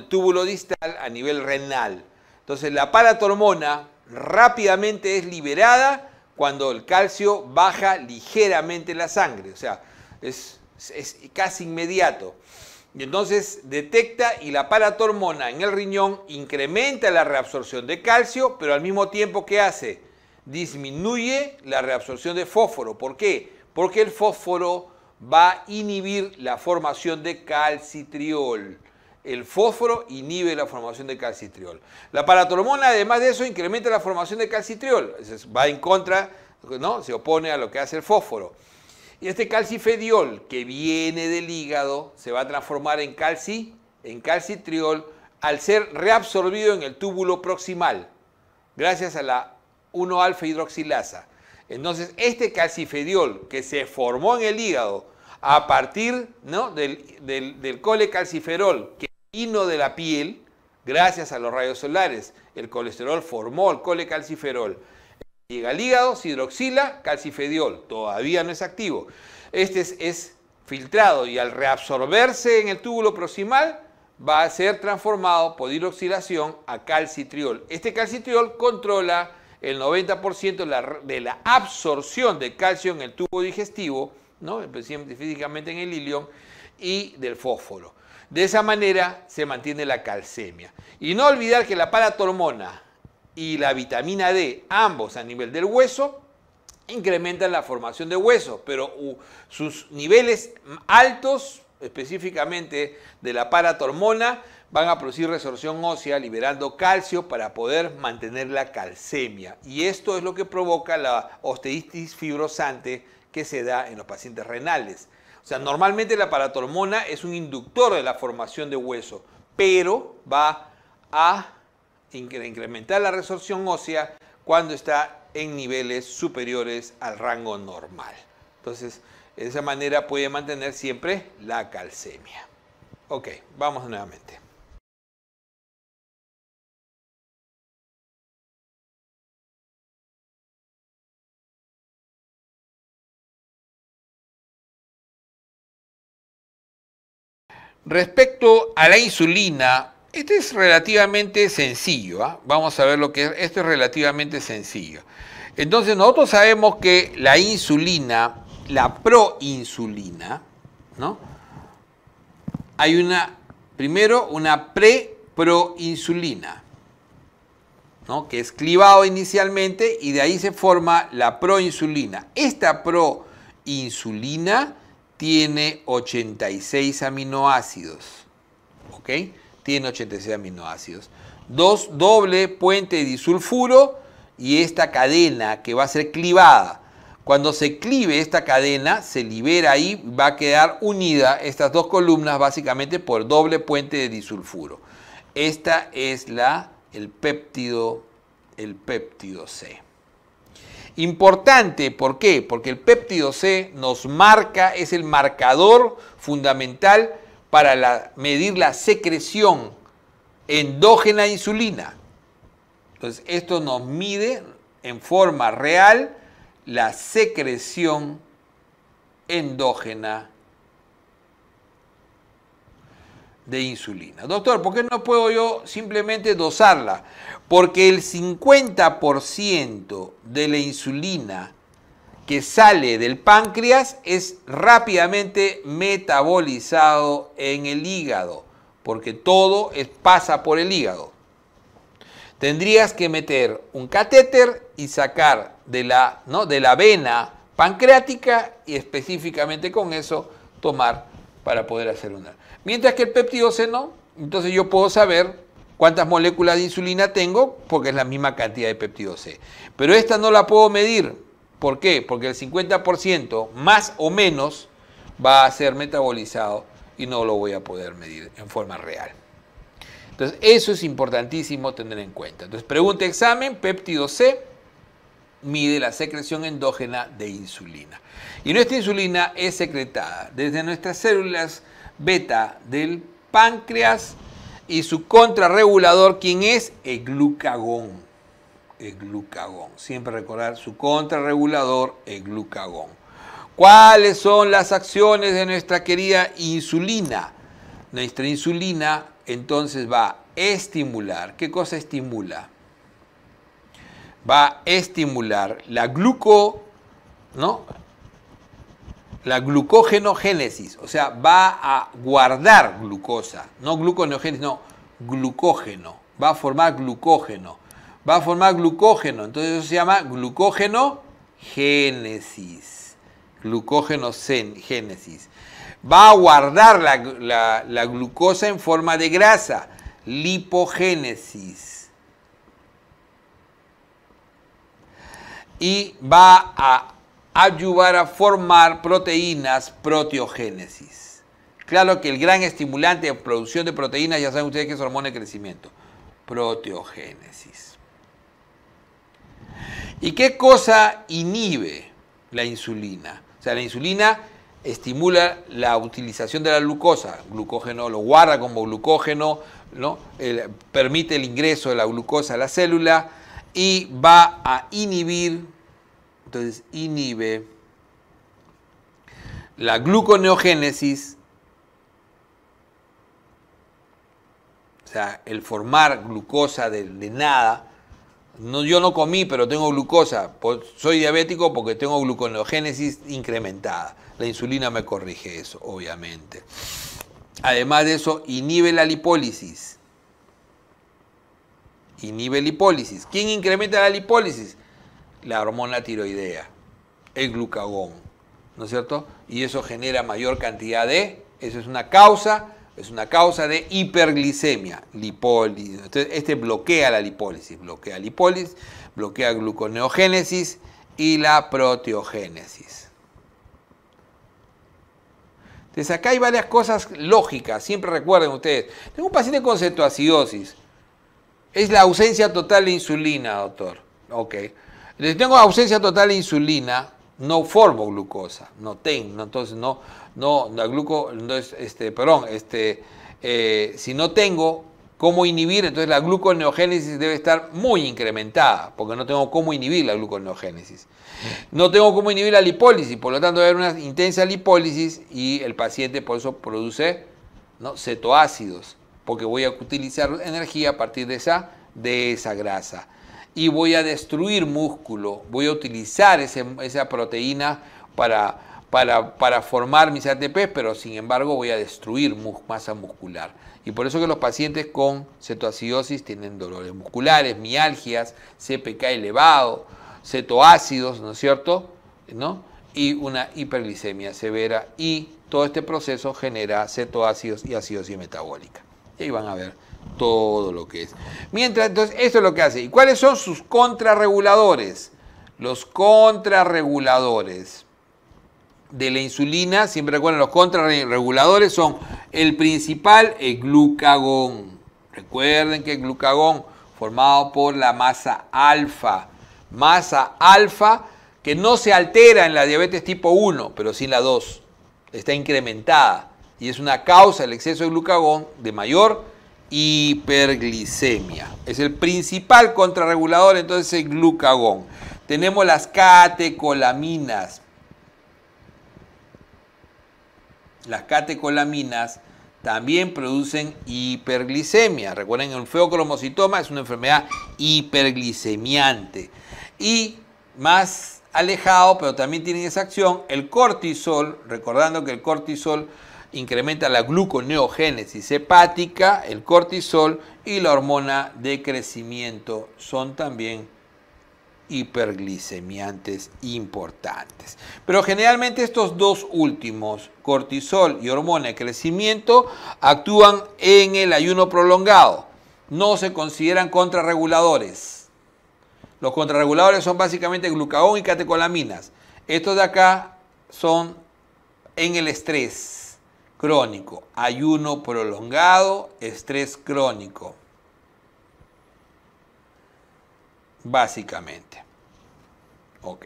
túbulo distal, a nivel renal. Entonces la paratormona rápidamente es liberada cuando el calcio baja ligeramente la sangre, o sea, es, es casi inmediato. Y entonces detecta y la paratormona en el riñón incrementa la reabsorción de calcio, pero al mismo tiempo ¿qué hace disminuye la reabsorción de fósforo. ¿Por qué? Porque el fósforo va a inhibir la formación de calcitriol. El fósforo inhibe la formación de calcitriol. La paratormona, además de eso, incrementa la formación de calcitriol. Va en contra, ¿no? se opone a lo que hace el fósforo. Y este calcifediol que viene del hígado se va a transformar en, calci, en calcitriol al ser reabsorbido en el túbulo proximal, gracias a la 1-alfa hidroxilasa. Entonces, este calcifediol que se formó en el hígado a partir del, del, del colecalciferol que vino de la piel, gracias a los rayos solares, el colesterol formó el colecalciferol. Llega al hígado, se hidroxila, calcifediol, todavía no es activo. Este es, es filtrado y al reabsorberse en el túbulo proximal va a ser transformado por hidroxilación a calcitriol. Este calcitriol controla el 90% de la, absorción de calcio en el tubo digestivo, ¿no? específicamente en el ilion, y del fósforo. De esa manera se mantiene la calcemia. Y no olvidar que la paratormona y la vitamina D, ambos a nivel del hueso, incrementan la formación de huesos, pero sus niveles altos, específicamente de la paratormona, van a producir resorción ósea liberando calcio para poder mantener la calcemia. Y esto es lo que provoca la osteitis fibrosante que se da en los pacientes renales. O sea, normalmente la paratormona es un inductor de la formación de hueso, pero va a incrementar la resorción ósea cuando está en niveles superiores al rango normal. Entonces, de esa manera puede mantener siempre la calcemia. Ok, vamos nuevamente. Respecto a la insulina, este es relativamente sencillo. ¿ah? Vamos a ver lo que es. Esto es relativamente sencillo. Entonces nosotros sabemos que la insulina, la proinsulina, ¿no? Hay una, primero, una preproinsulina, ¿no? Que es clivado inicialmente y de ahí se forma la proinsulina. Esta proinsulina tiene 86 aminoácidos. ¿Ok? Tiene 86 aminoácidos. Dos doble puente de disulfuro y esta cadena que va a ser clivada. Cuando se clive esta cadena, se libera ahí, va a quedar unida estas dos columnas básicamente por doble puente de disulfuro. Esta es la, el péptido, el péptido C. Importante, ¿por qué? Porque el péptido C nos marca, es el marcador fundamental para medir la secreción endógena de insulina. Entonces, esto nos mide en forma real la secreción endógena de insulina. Doctor, ¿por qué no puedo yo simplemente dosarla? Porque el 50% de la insulina que sale del páncreas es rápidamente metabolizado en el hígado, porque todo pasa por el hígado. Tendrías que meter un catéter y sacar de la, ¿no? de la vena pancreática y específicamente con eso tomar para poder hacer una. Mientras que el peptidoceno, entonces yo puedo saber cuántas moléculas de insulina tengo, porque es la misma cantidad de péptido C. Pero esta no la puedo medir. ¿Por qué? Porque el 50% más o menos va a ser metabolizado y no lo voy a poder medir en forma real. Entonces, eso es importantísimo tener en cuenta. Entonces, pregunta examen, péptido C mide la secreción endógena de insulina. Y nuestra insulina es secretada desde nuestras células beta del páncreas y su contrarregulador, ¿quién es? El glucagón. El glucagón. Siempre recordar su contrarregulador, el glucagón. ¿Cuáles son las acciones de nuestra querida insulina? Nuestra insulina entonces va a estimular. ¿Qué cosa estimula? Va a estimular la gluco, ¿no? la glucógeno-génesis, o sea, va a guardar glucosa, no gluconeogénesis, no, glucógeno, va a formar glucógeno, va a formar glucógeno, entonces eso se llama glucógeno-génesis. Glucógeno-génesis. Va a guardar la glucosa en forma de grasa, lipogénesis. y va a ayudar a formar proteínas proteogénesis. Claro que el gran estimulante de producción de proteínas, ya saben ustedes que es hormona de crecimiento, proteogénesis. ¿Y qué cosa inhibe la insulina? O sea, la insulina estimula la utilización de la glucosa, glucógeno lo guarda como glucógeno, ¿no? permite el ingreso de la glucosa a la célula y va a inhibir entonces inhibe la gluconeogénesis, o sea, el formar glucosa de, nada. yo no comí, pero tengo glucosa. Soy diabético porque tengo gluconeogénesis incrementada. La insulina me corrige eso, obviamente. Además de eso, inhibe la lipólisis. Inhibe la lipólisis. ¿Quién incrementa la lipólisis? la hormona tiroidea, el glucagón, ¿no es cierto? Y eso genera mayor cantidad de, eso es una causa, es una causa de hiperglicemia, lipólisis. Entonces, este bloquea la lipólisis, bloquea lipólisis, bloquea gluconeogénesis y la proteogénesis. Entonces, acá hay varias cosas lógicas, siempre recuerden ustedes. Tengo un paciente con cetoacidosis. Es la ausencia total de insulina, doctor. Ok. Si tengo ausencia total de insulina, no formo glucosa, no tengo, entonces no, no, no este, perdón, este, eh, si no tengo cómo inhibir, entonces la gluconeogénesis debe estar muy incrementada, porque no tengo cómo inhibir la gluconeogénesis. No tengo cómo inhibir la lipólisis, por lo tanto debe haber una intensa lipólisis y el paciente por eso produce cetoácidos, porque voy a utilizar energía a partir de de esa grasa y voy a destruir músculo, voy a utilizar esa proteína para, para, formar mis ATP, pero sin embargo voy a destruir masa muscular. Y por eso que los pacientes con cetoacidosis tienen dolores musculares, mialgias, CPK elevado, cetoácidos, ¿no es cierto? ¿No? Y una hiperglicemia severa y todo este proceso genera cetoácidos y acidosis metabólica. Y ahí van a ver todo lo que es. Mientras, entonces, esto es lo que hace. ¿Y cuáles son sus contrarreguladores? Los contrarreguladores de la insulina, siempre recuerden, los contrarreguladores son el principal, el glucagón. Recuerden que el glucagón, formado por la masa alfa, masa alfa que no se altera en la diabetes tipo 1, pero sí en la 2, está incrementada y es una causa el exceso de glucagón de mayor hiperglicemia. Es el principal contrarregulador entonces el glucagón. Tenemos las catecolaminas. Las catecolaminas también producen hiperglicemia. Recuerden, el feocromocitoma es una enfermedad hiperglicemiante. Y más alejado, pero también tienen esa acción, el cortisol, recordando que el cortisol incrementa la gluconeogénesis hepática, el cortisol y la hormona de crecimiento son también hiperglicemiantes importantes. Pero generalmente estos dos últimos, cortisol y hormona de crecimiento, actúan en el ayuno prolongado. No se consideran contrarreguladores. Los contrarreguladores son básicamente glucagón y catecolaminas. Estos de acá son en el estrés crónico, ayuno prolongado, estrés crónico, básicamente. Ok.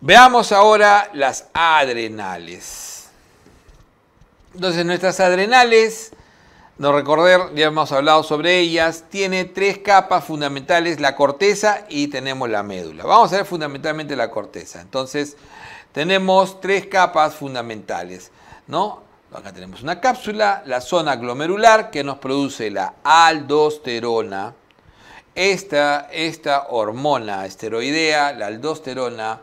Veamos ahora las adrenales. Entonces nuestras adrenales, no recordar, ya hemos hablado sobre ellas, tiene tres capas fundamentales, la corteza y tenemos la médula. Vamos a ver fundamentalmente la corteza. Entonces, tenemos tres capas fundamentales, ¿no? Acá tenemos una cápsula, la zona glomerular que nos produce la aldosterona. Esta, esta hormona esteroidea, la aldosterona,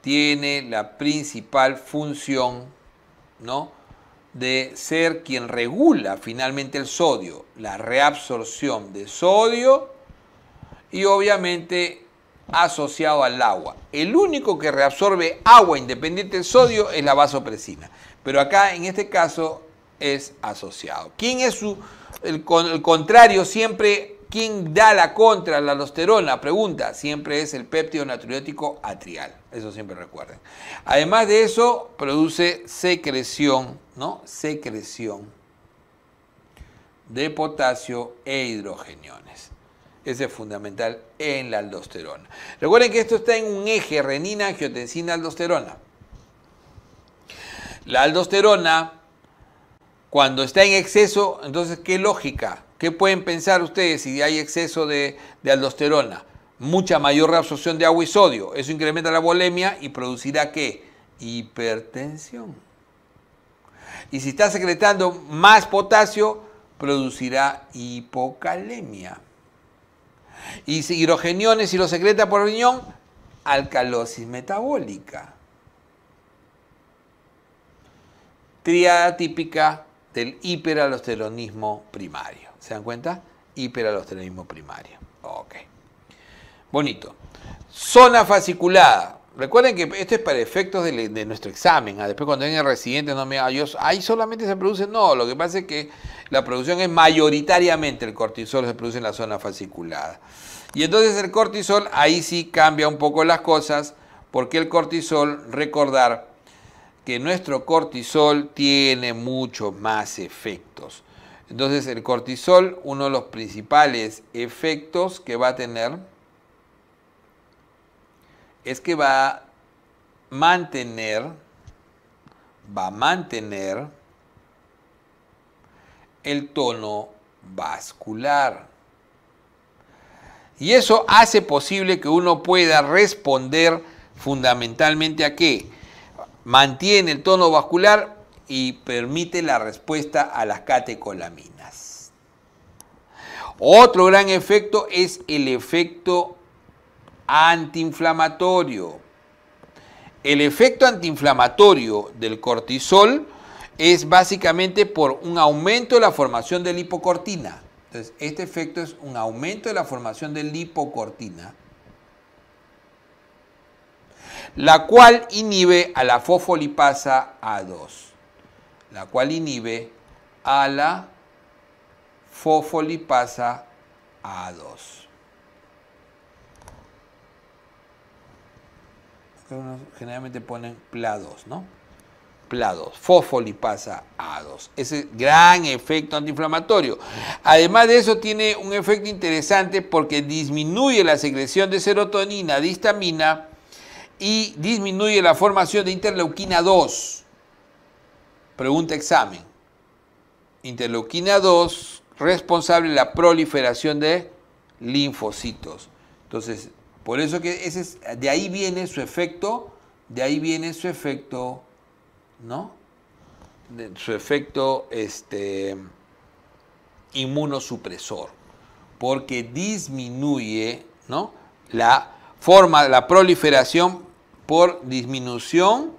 tiene la principal función ¿no? de ser quien regula finalmente el sodio, la reabsorción de sodio y obviamente asociado al agua. El único que reabsorbe agua independiente del sodio es la vasopresina. Pero acá, en este caso, es asociado. ¿Quién es su, el, contrario siempre? ¿Quién da la contra la alosterona? Pregunta. Siempre es el péptido natriótico atrial. Eso siempre recuerden. Además de eso, produce secreción, ¿no? Secreción de potasio e hidrogenión ese es fundamental en la aldosterona. Recuerden que esto está en un eje renina, angiotensina, aldosterona. La aldosterona, cuando está en exceso, entonces, ¿qué lógica? ¿Qué pueden pensar ustedes si hay exceso de, aldosterona? Mucha mayor reabsorción de agua y sodio. Eso incrementa la volemia y producirá qué? Hipertensión. Y si está secretando más potasio, producirá hipocalemia. Y hidrogeniones y lo secreta por riñón, alcalosis metabólica. Triada típica del hiperalosteronismo primario. ¿Se dan cuenta? Hiperalosteronismo primario. Ok. Bonito. Zona fasciculada. Recuerden que esto es para efectos de, nuestro examen. Ah, después cuando el residente, no me digan, ahí solamente se produce. No, lo que pasa es que la producción es mayoritariamente el cortisol se produce en la zona fasciculada. Y entonces el cortisol ahí sí cambia un poco las cosas, porque el cortisol, recordar que nuestro cortisol tiene muchos más efectos. Entonces el cortisol, uno de los principales efectos que va a tener es que va a mantener, va a mantener el tono vascular. Y eso hace posible que uno pueda responder fundamentalmente a qué. Mantiene el tono vascular y permite la respuesta a las catecolaminas. Otro gran efecto es el efecto antiinflamatorio. El efecto antiinflamatorio del cortisol es básicamente por un aumento de la formación de lipocortina. Entonces, este efecto es un aumento de la formación de lipocortina, la cual inhibe a la fosfolipasa A2, la cual inhibe a la fosfolipasa A2. generalmente ponen PLA2, ¿no? PLA2, fosfolipasa A2. Ese gran efecto antiinflamatorio. Además de eso, tiene un efecto interesante porque disminuye la secreción de serotonina, de histamina y disminuye la formación de interleuquina 2. Pregunta examen. Interleuquina 2, responsable de la proliferación de linfocitos. Entonces, por eso que de ahí viene su efecto, de ahí viene su efecto, ¿no? su efecto este, inmunosupresor, porque disminuye, La forma, la proliferación por disminución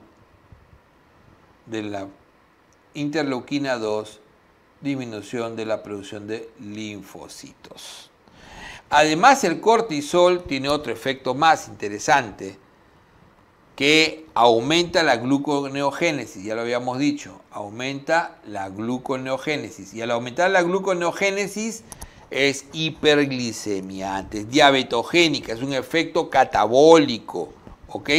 de la interleuquina 2, disminución de la producción de linfocitos. Además, el cortisol tiene otro efecto más interesante, que aumenta la gluconeogénesis, ya lo habíamos dicho, aumenta la gluconeogénesis. Y al aumentar la gluconeogénesis es hiperglicemia, es diabetogénica, es un efecto catabólico, ¿ok?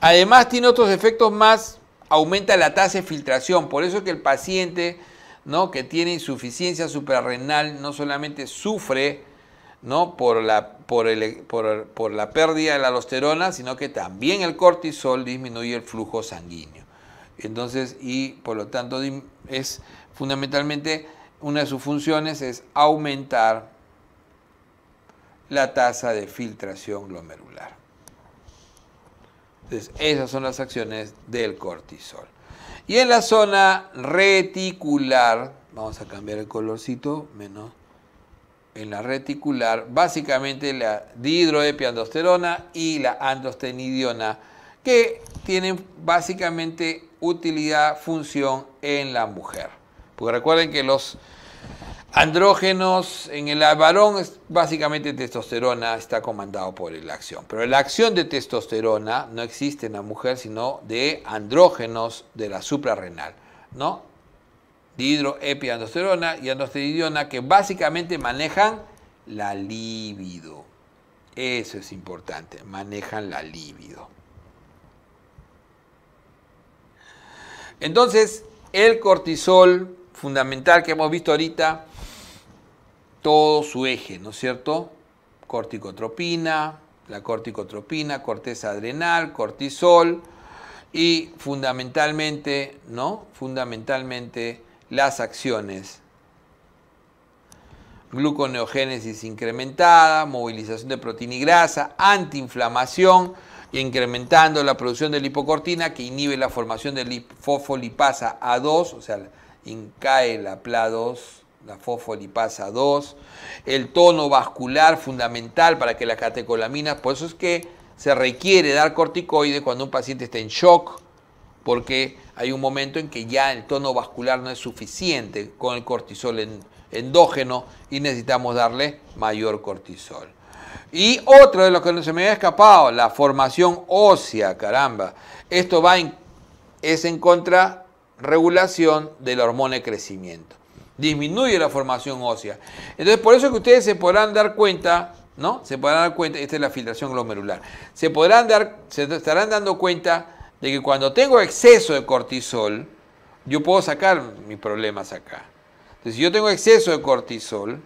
Además tiene otros efectos más, aumenta la tasa de filtración, por eso es que el paciente ¿no? que tiene insuficiencia suprarrenal no solamente sufre no por la, por, por la pérdida de la alosterona, sino que también el cortisol disminuye el flujo sanguíneo. Entonces, y por lo tanto es fundamentalmente una de sus funciones es aumentar la tasa de filtración glomerular. Entonces, esas son las acciones del cortisol. Y en la zona reticular, vamos a cambiar el colorcito, menos en la reticular, básicamente la dihidroepiandrosterona y la androstenidiona, que tienen básicamente utilidad, función en la mujer. Porque recuerden que los andrógenos en el varón es básicamente testosterona, está comandado por la acción. Pero la acción de testosterona no existe en la mujer, sino de andrógenos de la suprarrenal. ¿no? dihidroepiandrosterona y endosteridiona que básicamente manejan la libido. Eso es importante, manejan la libido. Entonces, el cortisol fundamental que hemos visto ahorita, todo su eje, ¿no es cierto? Corticotropina, la corticotropina, corteza adrenal, cortisol y fundamentalmente, ¿no? Fundamentalmente las acciones. Gluconeogénesis incrementada, movilización de proteína y grasa, antiinflamación, incrementando la producción de lipocortina que inhibe la formación de fosfolipasa A2, o sea, incae la PLA2, la fosfolipasa 2, el tono vascular fundamental para que las catecolaminas, por eso es que se requiere dar corticoides cuando un paciente está en shock, porque hay un momento en que ya el tono vascular no es suficiente con el cortisol endógeno y necesitamos darle mayor cortisol. Y otro de los que no se me había escapado, la formación ósea, caramba. Esto va en, es en contra de la hormona de crecimiento. Disminuye la formación ósea. Entonces, por eso que ustedes se podrán dar cuenta, ¿no? Se podrán dar cuenta, esta es la filtración glomerular. Se podrán dar, se estarán dando cuenta de que cuando tengo exceso de cortisol, yo puedo sacar mis problemas acá. Entonces, si yo tengo exceso de cortisol,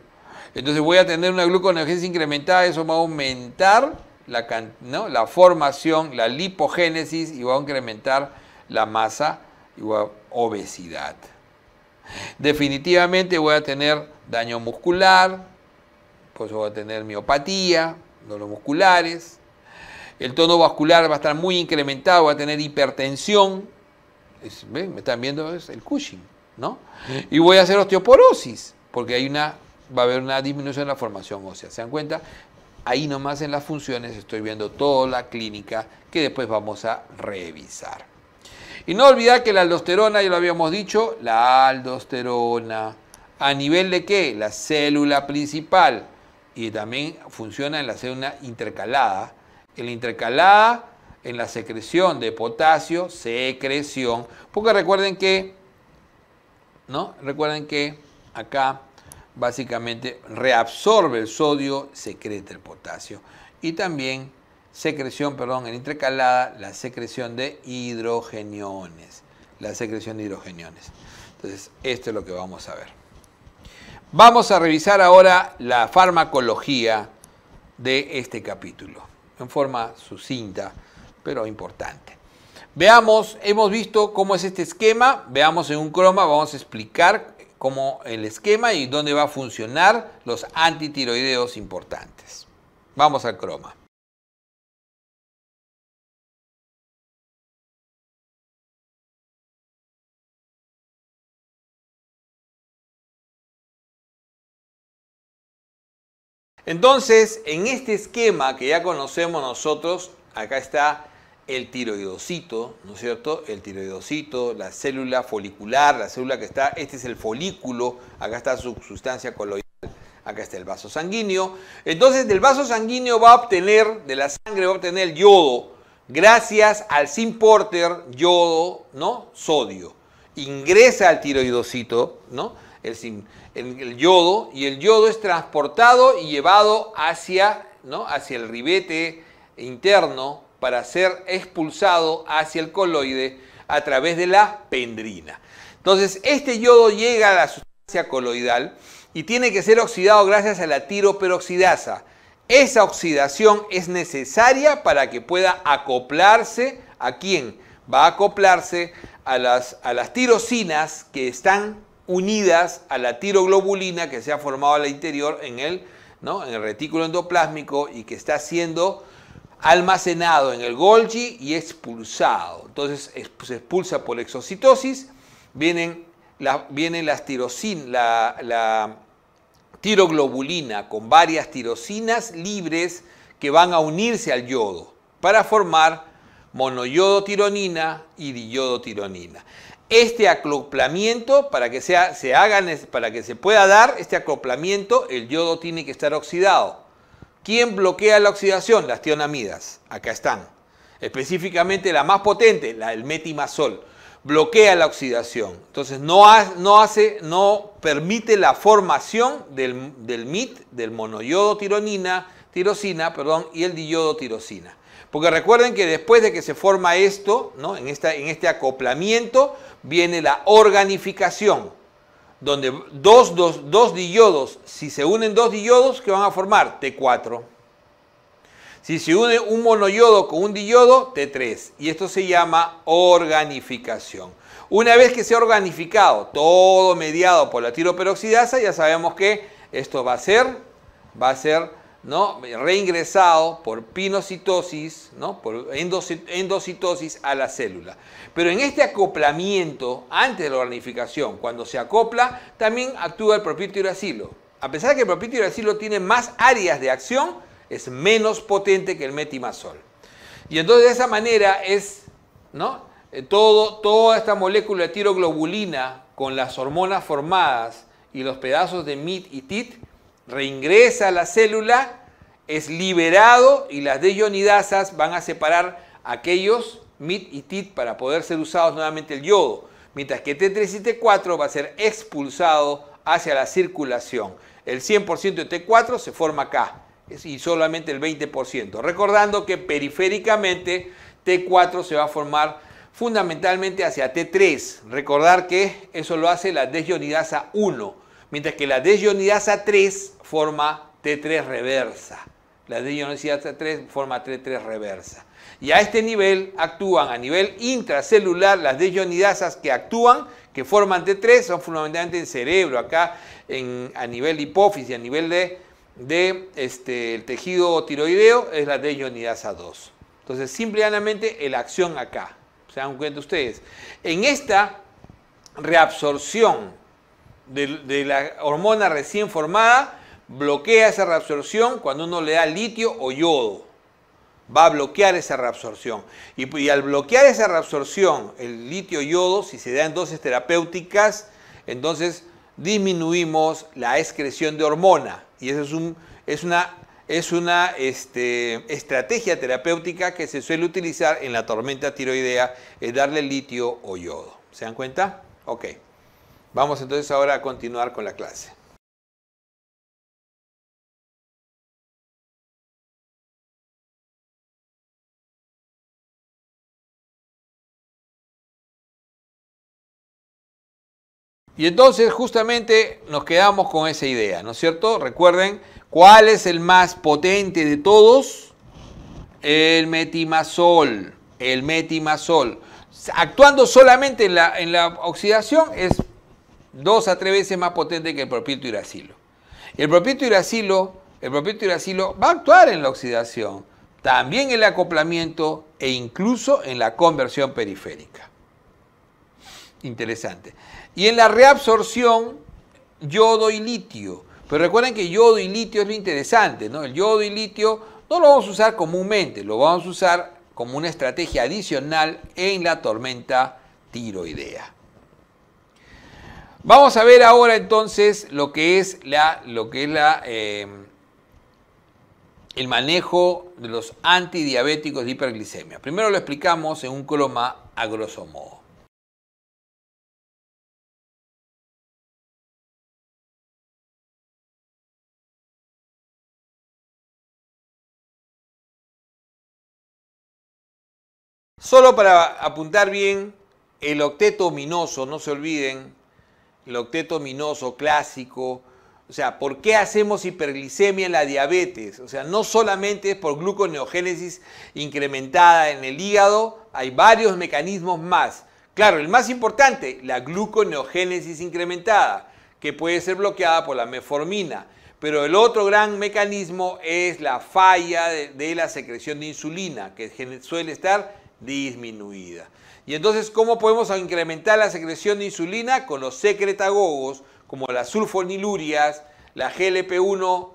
entonces voy a tener una gluconeogénesis incrementada, eso va a aumentar la, formación, la lipogénesis y va a incrementar la masa y va obesidad. Definitivamente voy a tener daño muscular, pues voy a tener miopatía, dolor musculares, el tono vascular va a estar muy incrementado, va a tener hipertensión. Me están viendo es el Cushing, ¿no? Y voy a hacer osteoporosis, porque hay una, va a haber una disminución en la formación ósea. ¿Se dan cuenta? Ahí nomás en las funciones estoy viendo toda la clínica que después vamos a revisar. Y no olvidar que la aldosterona, ya lo habíamos dicho, la aldosterona, ¿a nivel de qué? La célula principal. Y también funciona en la célula intercalada, en la intercalada, en la secreción de potasio, secreción. Porque recuerden que, ¿no? Recuerden que acá básicamente reabsorbe el sodio, secreta el potasio. Y también secreción, perdón, en intercalada, la secreción de hidrogeniones. La secreción de hidrogeniones. Entonces, esto es lo que vamos a ver. Vamos a revisar ahora la farmacología de este capítulo en forma sucinta, pero importante. Veamos, hemos visto cómo es este esquema, veamos en un croma, vamos a explicar cómo el esquema y dónde va a funcionar los antitiroideos importantes. Vamos al croma. Entonces, en este esquema que ya conocemos nosotros, acá está el tiroidocito, ¿no es cierto? El tiroidocito, la célula folicular, la célula que está, este es el folículo, acá está su sustancia coloidal, acá está el vaso sanguíneo. Entonces, del vaso sanguíneo va a obtener, de la sangre va a obtener el yodo, gracias al simporter yodo, ¿no? Sodio. Ingresa al tiroidocito, ¿no? el, yodo, y el yodo es transportado y llevado hacia, ¿no? hacia el ribete interno para ser expulsado hacia el coloide a través de la pendrina. Entonces, este yodo llega a la sustancia coloidal y tiene que ser oxidado gracias a la tiroperoxidasa. Esa oxidación es necesaria para que pueda acoplarse a quién? Va a acoplarse a las, a las tirosinas que están unidas a la tiroglobulina que se ha formado al interior en el, ¿no? en el retículo endoplásmico y que está siendo almacenado en el Golgi y expulsado. Entonces pues, se expulsa por exocitosis, vienen, la, las la, tiroglobulina con varias tirosinas libres que van a unirse al yodo para formar monoyodotironina y diyodotironina este acoplamiento, para que, sea, se para que se pueda dar este acoplamiento, el yodo tiene que estar oxidado. ¿Quién bloquea la oxidación? Las tionamidas. Acá están. Específicamente la más potente, la del metimazol. Bloquea la oxidación. Entonces no, hace, no permite la formación del, MIT, del monoyodo tirosina, perdón, y el diyodo tirosina. Porque recuerden que después de que se forma esto, en, esta, en este acoplamiento, viene la organificación, donde dos, dos, diodos, si se unen dos diodos, que van a formar? T4. Si se une un monoyodo con un diodo, T3. Y esto se llama organificación. Una vez que se ha organificado, todo mediado por la tiroperoxidasa, ya sabemos que esto va a ser, va a ser reingresado por pinocitosis, por endocitosis a la célula. Pero en este acoplamiento, antes de la organificación, cuando se acopla, también actúa el acilo. A pesar de que el acilo tiene más áreas de acción, es menos potente que el metimasol. Y entonces de esa manera es eh, Todo, toda esta molécula de tiroglobulina con las hormonas formadas y los pedazos de MIT y TIT reingresa a la célula, es liberado y las desionidasas van a separar aquellos mit y tit para poder ser usados nuevamente el yodo, mientras que T3 y T4 va a ser expulsado hacia la circulación. El 100% de T4 se forma acá y solamente el 20%. Recordando que periféricamente T4 se va a formar fundamentalmente hacia T3. Recordar que eso lo hace la desionidasa 1 Mientras que la desionidasa 3 forma T3 reversa. La desionidasa 3 forma T3 reversa. Y a este nivel actúan a nivel intracelular las desionidasas que actúan, que forman T3, son fundamentalmente en cerebro, acá a nivel hipófisis, a nivel de, de este, el tejido tiroideo, es la desionidasa 2. Entonces, simplemente la acción acá. Se dan cuenta ustedes. En esta reabsorción de, la hormona recién formada bloquea esa reabsorción cuando uno le da litio o yodo. Va a bloquear esa reabsorción. Y, al bloquear esa reabsorción, el litio-yodo, si se da en dosis terapéuticas, entonces disminuimos la excreción de hormona. Y esa es, un, es una, es una este, estrategia terapéutica que se suele utilizar en la tormenta tiroidea, es darle litio o yodo. ¿Se dan cuenta? Ok. Vamos entonces ahora a continuar con la clase. Y entonces justamente nos quedamos con esa idea, ¿no es cierto? Recuerden, ¿cuál es el más potente de todos? El metimazol, el metimazol. Actuando solamente en la, en la oxidación es dos a tres veces más potente que el propilto iracilo. el propilto iracilo, el va a actuar en la oxidación, también en el acoplamiento e incluso en la conversión periférica. Interesante. Y en la reabsorción, yodo y litio. Pero recuerden que yodo y litio es lo interesante, ¿no? El yodo y litio no lo vamos a usar comúnmente, lo vamos a usar como una estrategia adicional en la tormenta tiroidea. Vamos a ver ahora entonces lo que es la, lo que es la, eh, el manejo de los antidiabéticos de hiperglicemia. Primero lo explicamos en un croma a grosso modo. Solo para apuntar bien, el octeto ominoso, no se olviden, el octeto minoso clásico. O sea, ¿por qué hacemos hiperglicemia en la diabetes? O sea, no solamente es por gluconeogénesis incrementada en el hígado, hay varios mecanismos más. Claro, el más importante, la gluconeogénesis incrementada, que puede ser bloqueada por la meformina. Pero el otro gran mecanismo es la falla de, de la secreción de insulina, que suele estar disminuida. Y entonces, ¿cómo podemos incrementar la secreción de insulina? Con los secretagogos, como las sulfonilurias, la GLP-1,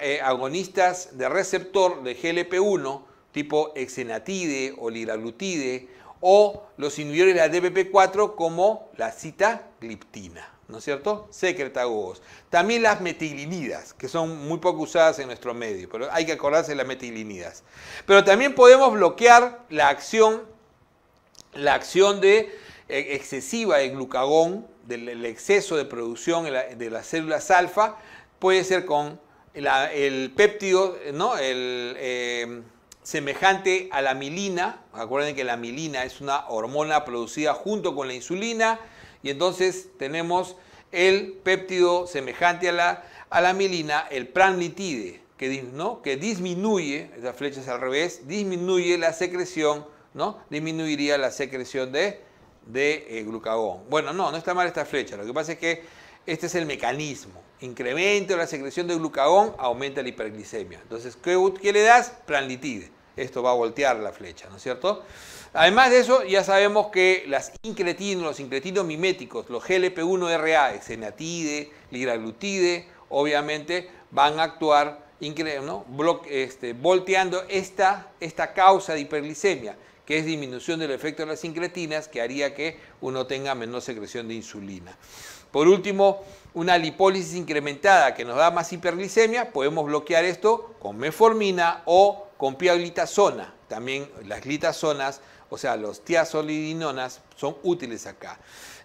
eh, agonistas de receptor de GLP-1, tipo exenatide o liraglutide, o los inhibidores de la DPP-4 como la citagliptina. ¿no es cierto? Secretagogos. También las metilinidas, que son muy poco usadas en nuestro medio, pero hay que acordarse de las metilinidas. Pero también podemos bloquear la acción, la acción de, eh, excesiva de glucagón, del exceso de producción de, las células alfa, puede ser con el péptido, ¿no? Em, semejante a la milina, acuérdense que la milina es una hormona producida junto con la insulina, y entonces tenemos el péptido semejante a la, a el pranlitide, que, que disminuye, esa flecha es al revés, disminuye la secreción, ¿no? Disminuiría la secreción de, de eh, glucagón. Bueno, no, no está mal esta flecha, lo que pasa es que este es el mecanismo. Incremento la secreción de glucagón, aumenta la hiperglicemia. Entonces, ¿qué, qué le das? Pranlitide. Esto va a voltear la flecha, ¿no es cierto? Además de eso, ya sabemos que las incretinos, los incretinos miméticos, los GLP-1RA, senatide, liraglutide, obviamente van a actuar este, volteando esta, causa de hiperglicemia, que es disminución del efecto de las incretinas, que haría que uno tenga menor secreción de insulina. Por último, una lipólisis incrementada que nos da más hiperglicemia, podemos bloquear esto con meformina o con pioglitazona. También las glitazonas o sea, los tiazolidinonas son útiles acá.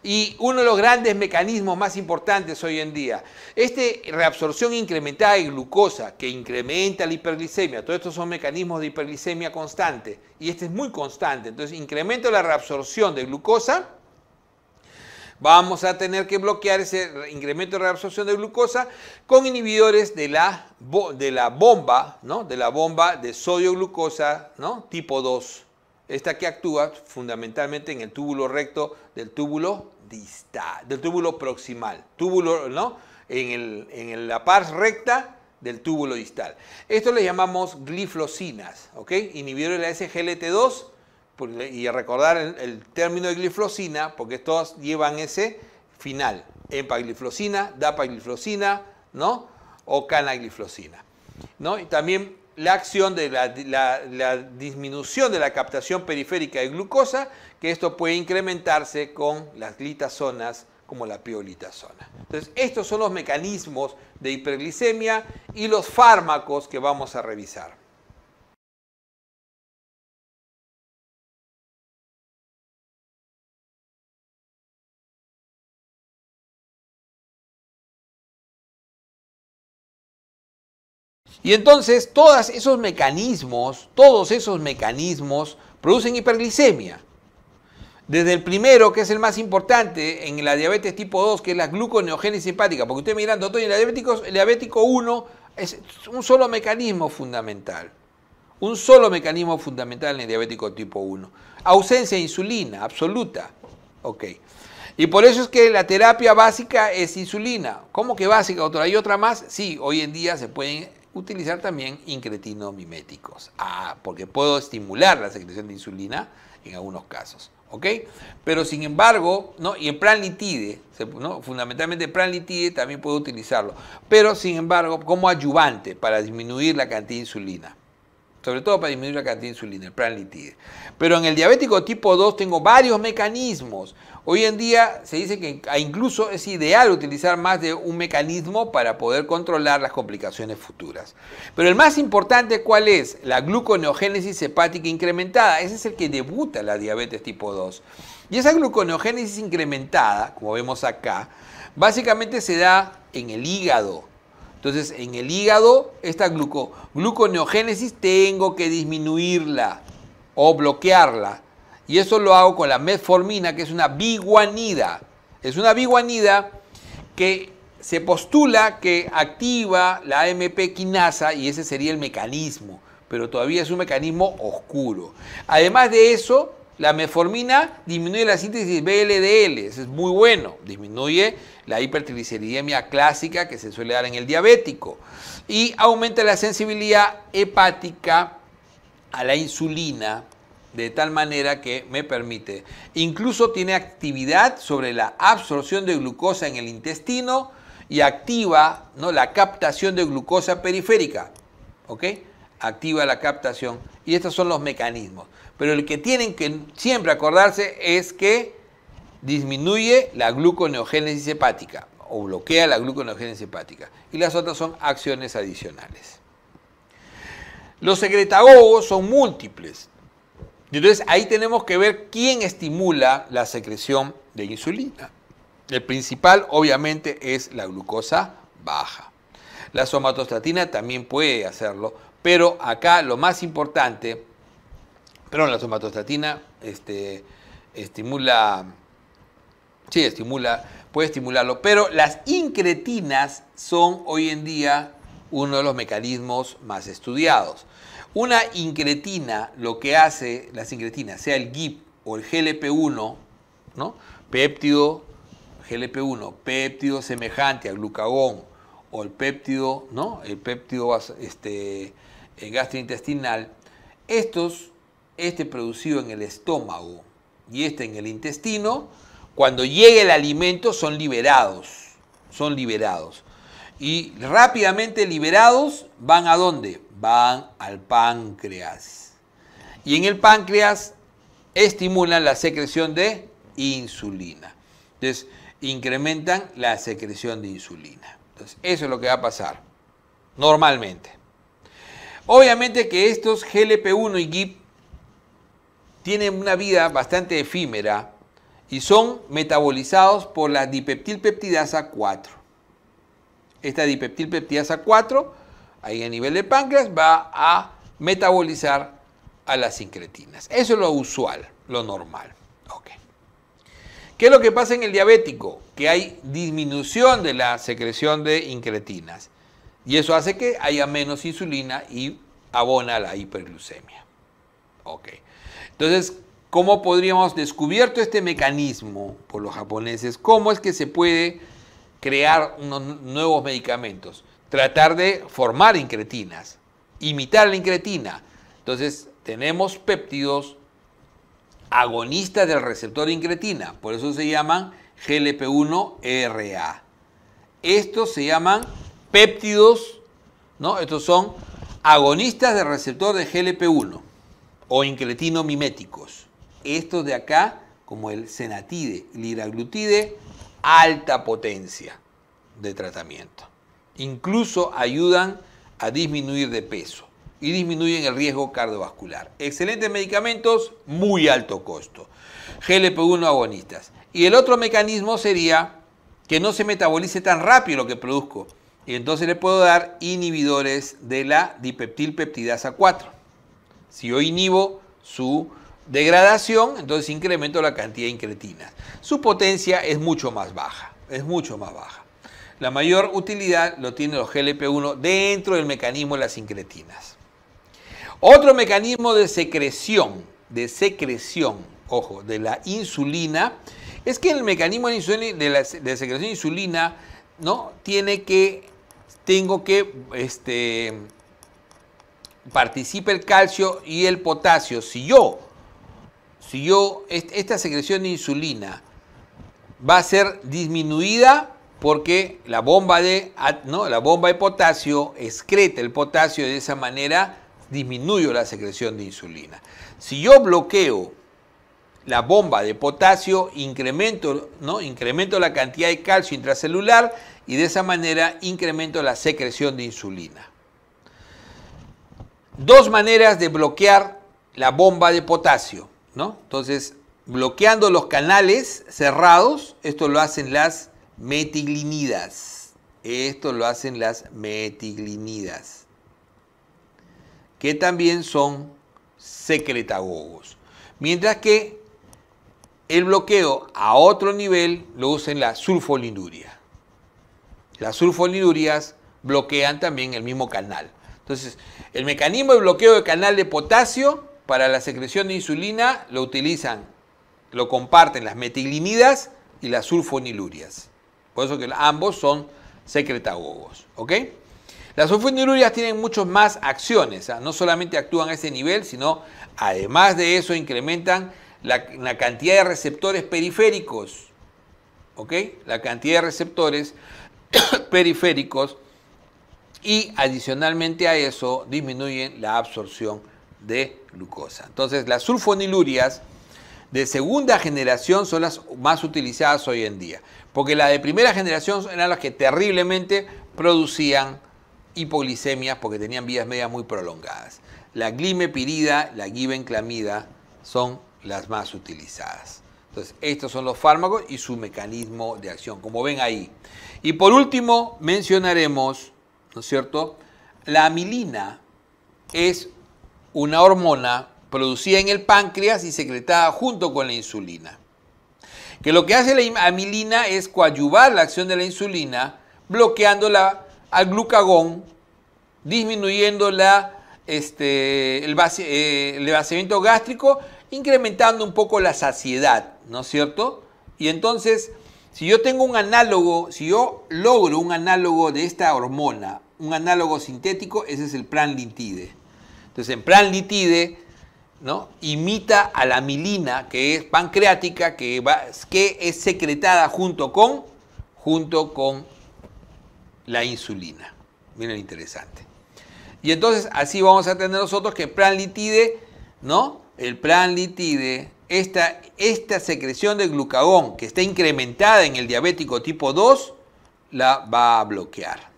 Y uno de los grandes mecanismos más importantes hoy en día, esta reabsorción incrementada de glucosa que incrementa la hiperglicemia, todos estos son mecanismos de hiperglicemia constante y este es muy constante, entonces incremento la reabsorción de glucosa, vamos a tener que bloquear ese incremento de reabsorción de glucosa con inhibidores de la, de la bomba, ¿no? De la bomba de sodio-glucosa, ¿no? Tipo 2. Esta que actúa fundamentalmente en el túbulo recto del túbulo distal, del túbulo proximal, túbulo, ¿no? En, la par recta del túbulo distal. Esto le llamamos gliflosinas, ¿ok? Inhibidores de la SGLT2, y recordar el, término de gliflosina, porque todas llevan ese final, empagliflosina, dapagliflosina, ¿no? O canagliflosina, ¿no? Y también la acción de la, disminución de la captación periférica de glucosa, que esto puede incrementarse con las glitazonas como la piolitazona. Entonces, estos son los mecanismos de hiperglicemia y los fármacos que vamos a revisar. Y entonces todos esos mecanismos, todos esos mecanismos producen hiperglicemia. Desde el primero, que es el más importante en la diabetes tipo 2, que es la gluconeogénesis hepática, porque usted mirando doctor, en diabéticos, el diabético 1 es un solo mecanismo fundamental. Un solo mecanismo fundamental en el diabético tipo 1. Ausencia de insulina absoluta. Ok. Y por eso es que la terapia básica es insulina. ¿Cómo que básica, doctor? ¿Hay otra más? Sí, hoy en día se pueden utilizar también incretinomiméticos. miméticos, ah, porque puedo estimular la secreción de insulina en algunos casos. ¿Ok? Pero sin embargo, ¿no? y el plan litide, fundamentalmente el plan litide también puedo utilizarlo, pero sin embargo como ayudante para disminuir la cantidad de insulina sobre todo para disminuir la cantidad de insulina, el plan litide. Pero en el diabético tipo 2 tengo varios mecanismos. Hoy en día se dice que ah, incluso es ideal utilizar más de un mecanismo para poder controlar las complicaciones futuras. Pero el más importante, ¿cuál es? La gluconeogénesis hepática incrementada. Ese es el que debuta la diabetes tipo 2. Y esa gluconeogénesis incrementada, como vemos acá, básicamente se da en el hígado. Entonces, en el hígado, esta gluconeogénesis tengo que disminuirla o bloquearla. Y eso lo hago con la metformina, que es una biguanida. Es una biguanida que se postula que activa la AMP quinasa y ese sería el mecanismo, pero todavía es un mecanismo oscuro. Además de eso, la metformina disminuye la síntesis BLDL, eso es muy bueno, disminuye la hipertrigliceridemia clásica que se suele dar en el diabético y aumenta la sensibilidad hepática a la insulina de tal manera que me permite. Incluso tiene actividad sobre la absorción de glucosa en el intestino y activa ¿no? la captación de glucosa periférica. ¿Ok? Activa la captación. Y estos son los mecanismos. Pero el que tienen que siempre acordarse es que disminuye la gluconeogénesis hepática o bloquea la gluconeogénesis hepática. Y las otras son acciones adicionales. Los secretagogos son múltiples entonces ahí tenemos que ver quién estimula la secreción de insulina. El principal obviamente es la glucosa baja. La somatostatina también puede hacerlo, pero acá lo más importante, perdón, la somatostatina este, estimula, sí, estimula, puede estimularlo, pero las incretinas son hoy en día uno de los mecanismos más estudiados. Una incretina, lo que hace las incretinas, sea el GIP o el GLP1, ¿no? péptido, GLP1, péptido semejante al glucagón o el péptido, ¿no? el péptido este, eh, gastrointestinal, estos, este producido en el estómago y este en el intestino, cuando llega el alimento son liberados, son liberados y rápidamente liberados van a dónde? Van al páncreas. Y en el páncreas estimulan la secreción de insulina. Entonces, incrementan la secreción de insulina. Entonces, eso es lo que va a pasar normalmente. Obviamente que estos GLP-1 y GIP tienen una vida bastante efímera y son metabolizados por la dipeptilpeptidasa 4 esta dipeptilpeptidasa 4, ahí a nivel de páncreas, va a metabolizar a las incretinas. Eso es lo usual, lo normal. ¿Qué es lo que pasa en el diabético? Que hay disminución de la secreción de incretinas. Y eso hace que haya menos insulina y abona la hiperglucemia. Entonces, ¿cómo podríamos descubierto este mecanismo por los japoneses? ¿Cómo es que se puede crear unos nuevos medicamentos, tratar de formar incretinas, imitar la incretina. Entonces, tenemos péptidos agonistas del receptor incretina, por eso se llaman GLP1RA. E Estos se llaman péptidos, ¿no? Estos son agonistas del receptor de GLP1 o incretinomiméticos. Estos de acá, como el senatide liraglutide, alta potencia de tratamiento. Incluso ayudan a disminuir de peso y disminuyen el riesgo cardiovascular. Excelentes medicamentos, muy alto costo. GLP-1 agonistas. Y el otro mecanismo sería que no se metabolice tan rápido lo que produzco. Y entonces le puedo dar inhibidores de la dipeptilpeptidasa 4. Si yo inhibo su degradación, entonces incremento la cantidad de incretinas. Su potencia es mucho más baja, es mucho más baja. La mayor utilidad lo tienen los GLP-1 dentro del mecanismo de las incretinas. Otro mecanismo de secreción, de secreción, ojo, de la insulina, es que el mecanismo de, secreción de insulina, ¿no? Tiene que, tengo que, este, participe el calcio y el potasio. Si yo si yo, esta secreción de insulina va a ser disminuida porque la bomba de, la bomba de potasio excreta el potasio y de esa manera disminuyo la secreción de insulina. Si yo bloqueo la bomba de potasio, ¿no? incremento la cantidad de calcio intracelular y de esa manera incremento la secreción de insulina. Dos maneras de bloquear la bomba de potasio. Entonces, bloqueando los canales cerrados, esto lo hacen las metiglinidas. Esto lo hacen las metiglinidas, que también son secretagogos. Mientras que el bloqueo a otro nivel lo usan las sulfolinuria. Las sulfolinurias bloquean también el mismo canal. Entonces, el mecanismo de bloqueo de canal de potasio para la secreción de insulina lo utilizan, lo comparten las metilinidas y las sulfonilurias. Por eso que ambos son secretagogos. ¿ok? Las sulfonilurias tienen muchas más acciones, ¿ah? no solamente actúan a ese nivel, sino además de eso incrementan la, la cantidad de receptores periféricos. ¿ok? La cantidad de receptores <coughs> periféricos y adicionalmente a eso disminuyen la absorción de glucosa. Entonces, las sulfonilurias de segunda generación son las más utilizadas hoy en día, porque las de primera generación eran las que terriblemente producían hipoglicemias porque tenían vías medias muy prolongadas. La glimepirida, la gibenclamida son las más utilizadas. Entonces, estos son los fármacos y su mecanismo de acción, como ven ahí. Y por último, mencionaremos, ¿no es cierto? La amilina es una hormona producida en el páncreas y secretada junto con la insulina. Que lo que hace la amilina es coadyuvar la acción de la insulina, bloqueándola al glucagón, disminuyendo la, este, el, vacío eh, gástrico, incrementando un poco la saciedad, ¿no es cierto? Y entonces, si yo tengo un análogo, si yo logro un análogo de esta hormona, un análogo sintético, ese es el plan Lintide. Entonces, en plan ¿no? imita a la milina, que es pancreática, que, es secretada junto con, la insulina. Miren lo interesante. Y entonces, así vamos a tener nosotros que plan litide, El plan esta, esta secreción de glucagón que está incrementada en el diabético tipo 2, la va a bloquear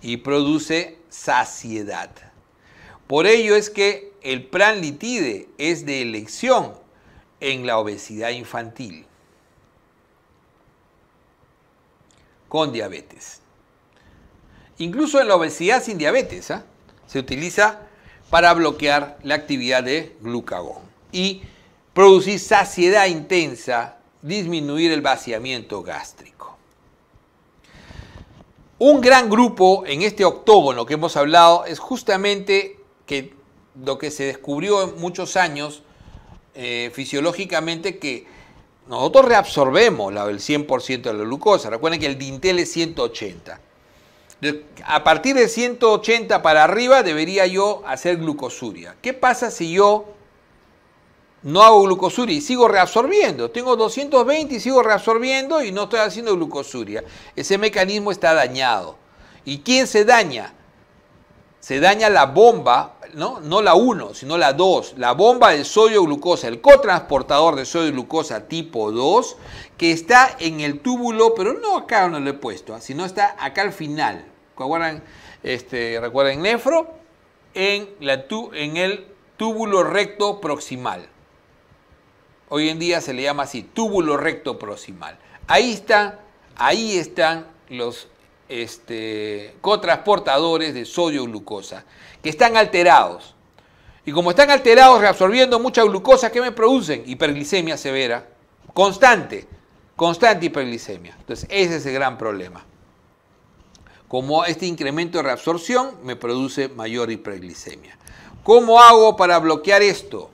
y produce saciedad. Por ello es que el plan Litide es de elección en la obesidad infantil con diabetes. Incluso en la obesidad sin diabetes ¿ah? se utiliza para bloquear la actividad de glucagón y producir saciedad intensa, disminuir el vaciamiento gástrico. Un gran grupo en este octógono que hemos hablado es justamente que lo que se descubrió en muchos años eh, fisiológicamente que nosotros reabsorbemos el 100% de la glucosa. Recuerden que el dintel es 180. A partir de 180 para arriba debería yo hacer glucosuria. ¿Qué pasa si yo no hago glucosuria y sigo reabsorbiendo? Tengo 220 y sigo reabsorbiendo y no estoy haciendo glucosuria. Ese mecanismo está dañado. ¿Y quién se daña? Se daña la bomba ¿no? la 1, sino la 2, la bomba de sodio glucosa, el cotransportador de sodio glucosa tipo 2, que está en el túbulo, pero no acá no lo he puesto, ah, sino está acá al final. recuerden este, nefro? En, la en el túbulo recto proximal. Hoy en día se le llama así, túbulo recto proximal. Ahí está, ahí están los este, cotransportadores de sodio glucosa que están alterados. Y como están alterados, reabsorbiendo mucha glucosa, ¿qué me producen? Hiperglicemia severa, constante, constante hiperglicemia. Entonces, ese es el gran problema. Como este incremento de reabsorción me produce mayor hiperglicemia. ¿Cómo hago para bloquear esto?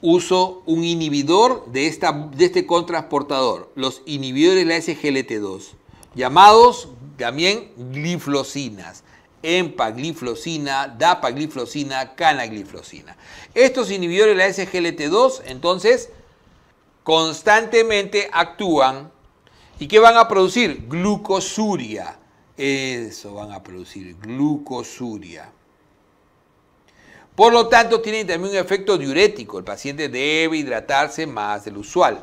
Uso un inhibidor de, esta, de este contrasportador, los inhibidores de la SGLT2, llamados también gliflosinas empagliflosina, dapagliflosina, canagliflosina. Estos inhibidores de la SGLT2 entonces constantemente actúan y ¿qué van a producir? Glucosuria. Eso van a producir, glucosuria. Por lo tanto, tienen también un efecto diurético. El paciente debe hidratarse más del usual.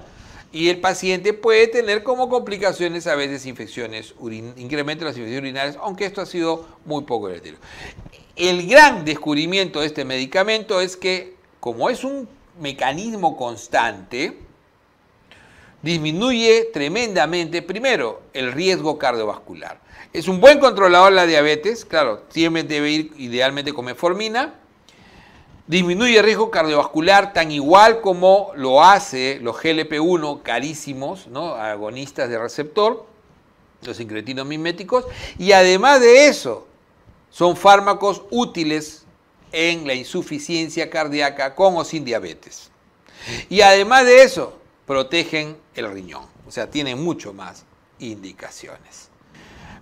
Y el paciente puede tener como complicaciones a veces infecciones, incremento de las infecciones urinarias, aunque esto ha sido muy poco estilo. El gran descubrimiento de este medicamento es que, como es un mecanismo constante, disminuye tremendamente, primero, el riesgo cardiovascular. Es un buen controlador de la diabetes, claro, siempre debe ir idealmente con meformina. Disminuye el riesgo cardiovascular tan igual como lo hace los GLP-1 carísimos, ¿no? agonistas de receptor, los incretinos miméticos, y además de eso, son fármacos útiles en la insuficiencia cardíaca con o sin diabetes. Y además de eso, protegen el riñón, o sea, tienen mucho más indicaciones.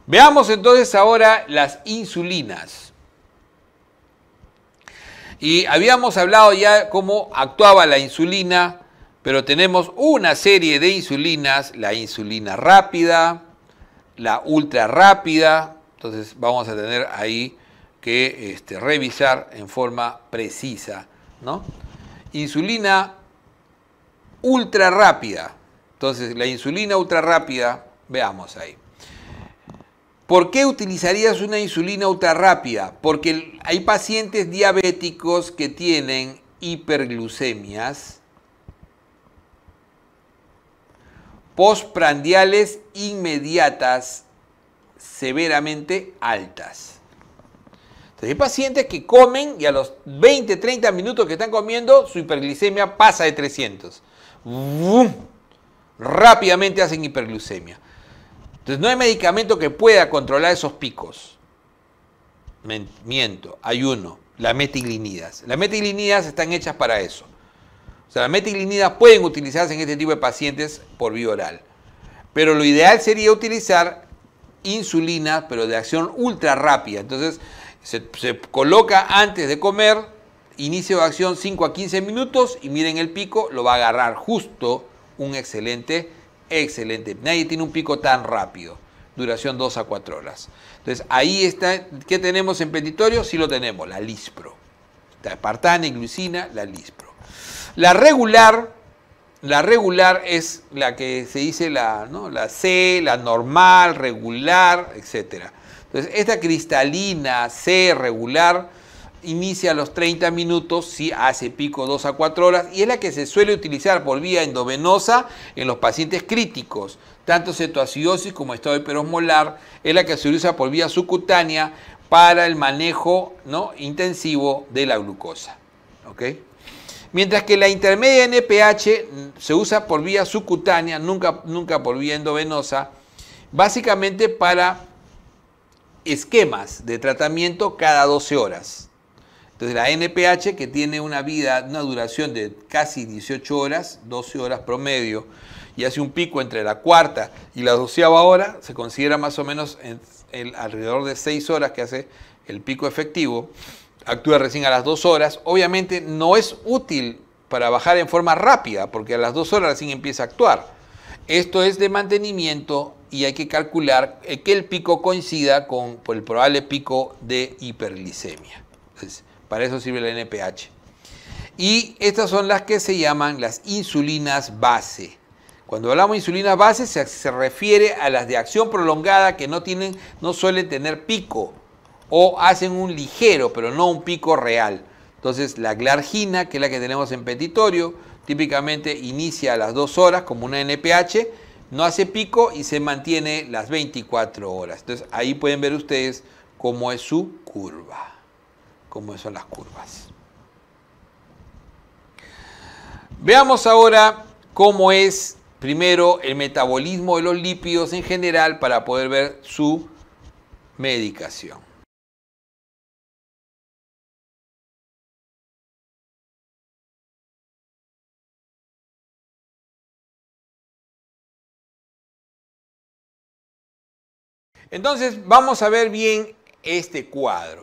Veamos entonces ahora las insulinas. Y habíamos hablado ya cómo actuaba la insulina, pero tenemos una serie de insulinas, la insulina rápida, la ultra rápida, entonces vamos a tener ahí que este, revisar en forma precisa, ¿no? Insulina ultra rápida. Entonces, la insulina ultra rápida, veamos ahí. ¿Por qué utilizarías una insulina ultra rápida? Porque hay pacientes diabéticos que tienen hiperglucemias postprandiales inmediatas severamente altas. hay pacientes que comen y a los 20, 30 minutos que están comiendo su hiperglucemia pasa de 300. Rápidamente hacen hiperglucemia. Entonces no hay medicamento que pueda controlar esos picos. Miento, hay uno, la metilinidas. Las metilinidas están hechas para eso. O sea, las metilinidas pueden utilizarse en este tipo de pacientes por vía oral. Pero lo ideal sería utilizar insulina, pero de acción ultra rápida. Entonces se, se coloca antes de comer, inicio de acción 5 a 15 minutos y miren el pico, lo va a agarrar justo un excelente Excelente. Nadie tiene un pico tan rápido. Duración 2 a 4 horas. Entonces, ahí está. ¿Qué tenemos en petitorio? Sí lo tenemos, la lispro. La y glucina, la lispro. La regular, la regular es la que se dice la, ¿no? la C, la normal, regular, etc. Entonces, esta cristalina C regular inicia a los 30 minutos, si hace pico 2 a 4 horas, y es la que se suele utilizar por vía endovenosa en los pacientes críticos, tanto cetoacidosis como estado hiperosmolar, es la que se usa por vía subcutánea para el manejo ¿no? intensivo de la glucosa. Mientras que la intermedia NPH se usa por vía subcutánea, nunca, nunca por vía endovenosa, básicamente para esquemas de tratamiento cada 12 horas. Entonces la NPH que tiene una vida, una duración de casi 18 horas, 12 horas promedio, y hace un pico entre la cuarta y la doceava hora, se considera más o menos alrededor de 6 horas que hace el pico efectivo, actúa recién a las 2 horas, obviamente no es útil para bajar en forma rápida, porque a las 2 horas recién empieza a actuar. Esto es de mantenimiento y hay que calcular eh, que el pico coincida con el probable pico de hiperglicemia. Para eso sirve la NPH. Y estas son las que se llaman las insulinas base. Cuando hablamos de insulinas base se, refiere a las de acción prolongada que no, tienen, no suelen tener pico o hacen un ligero, pero no un pico real. Entonces la glargina, que es la que tenemos en petitorio, típicamente inicia a las 2 horas como una NPH, no hace pico y se mantiene las 24 horas. Entonces ahí pueden ver ustedes cómo es su curva como son las curvas. Veamos ahora cómo es primero el metabolismo de los lípidos en general para poder ver su medicación. Entonces vamos a ver bien este cuadro.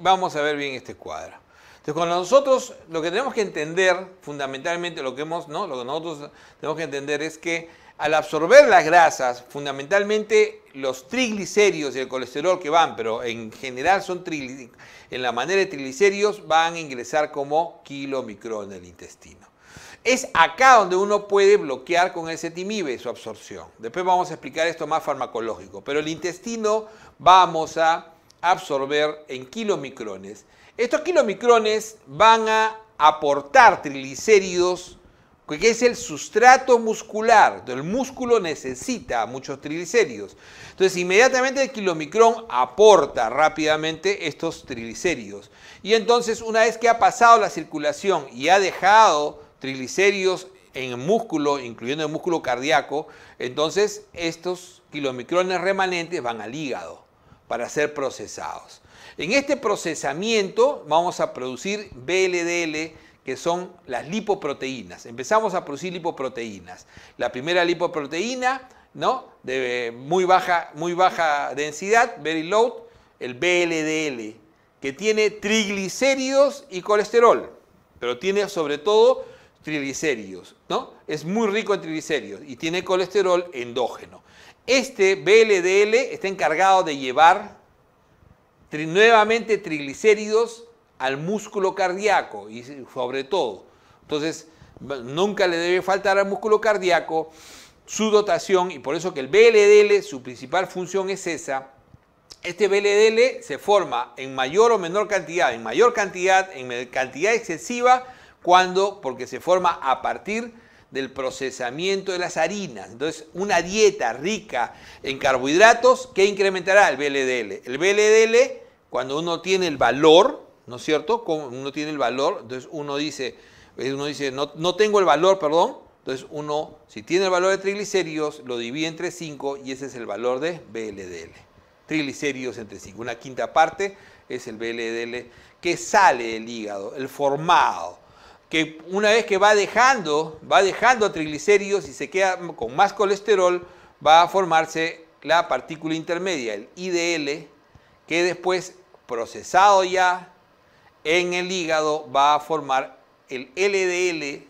Vamos a ver bien este cuadro. Entonces, cuando nosotros lo que tenemos que entender, fundamentalmente lo que hemos, ¿no? Lo nosotros tenemos que entender es que al absorber las grasas, fundamentalmente los triglicéridos y el colesterol que van, pero en general son en la manera de triglicéridos, van a ingresar como kilomicro en el intestino. Es acá donde uno puede bloquear con ese timibe su absorción. Después vamos a explicar esto más farmacológico, pero el intestino vamos a absorber en kilomicrones. Estos kilomicrones van a aportar triglicéridos, que es el sustrato muscular. El músculo necesita muchos triglicéridos. Entonces, inmediatamente el kilomicrón aporta rápidamente estos triglicéridos. Y entonces, una vez que ha pasado la circulación y ha dejado triglicéridos en el músculo, incluyendo el músculo cardíaco, entonces estos kilomicrones remanentes van al hígado para ser procesados. En este procesamiento vamos a producir BLDL, que son las lipoproteínas. Empezamos a producir lipoproteínas. La primera lipoproteína, ¿no? De eh, muy baja, muy baja densidad, very low, el BLDL, que tiene triglicéridos y colesterol, pero tiene sobre todo triglicéridos, ¿no? Es muy rico en triglicéridos y tiene colesterol endógeno. Este BLDL está encargado de llevar nuevamente triglicéridos al músculo cardíaco y sobre todo. Entonces, nunca le debe faltar al músculo cardíaco su dotación y por eso que el BLDL, su principal función es esa. Este BLDL se forma en mayor o menor cantidad, en mayor cantidad, en cantidad excesiva, cuando porque se forma a partir del procesamiento de las harinas. Entonces, una dieta rica en carbohidratos que incrementará el BLDL. El BLDL, cuando uno tiene el valor, ¿no es cierto? Cuando uno tiene el valor, entonces uno dice, eh, uno dice no, no tengo el valor, perdón. Entonces uno, si tiene el valor de triglicéridos, lo divide entre 5 y ese es el valor de BLDL. Triglicéridos entre 5. Una quinta parte es el BLDL que sale del hígado, el formado que una vez que va dejando, va dejando triglicéridos y se queda con más colesterol, va a formarse la partícula intermedia, el IDL, que después, procesado ya en el hígado, va a formar el LDL,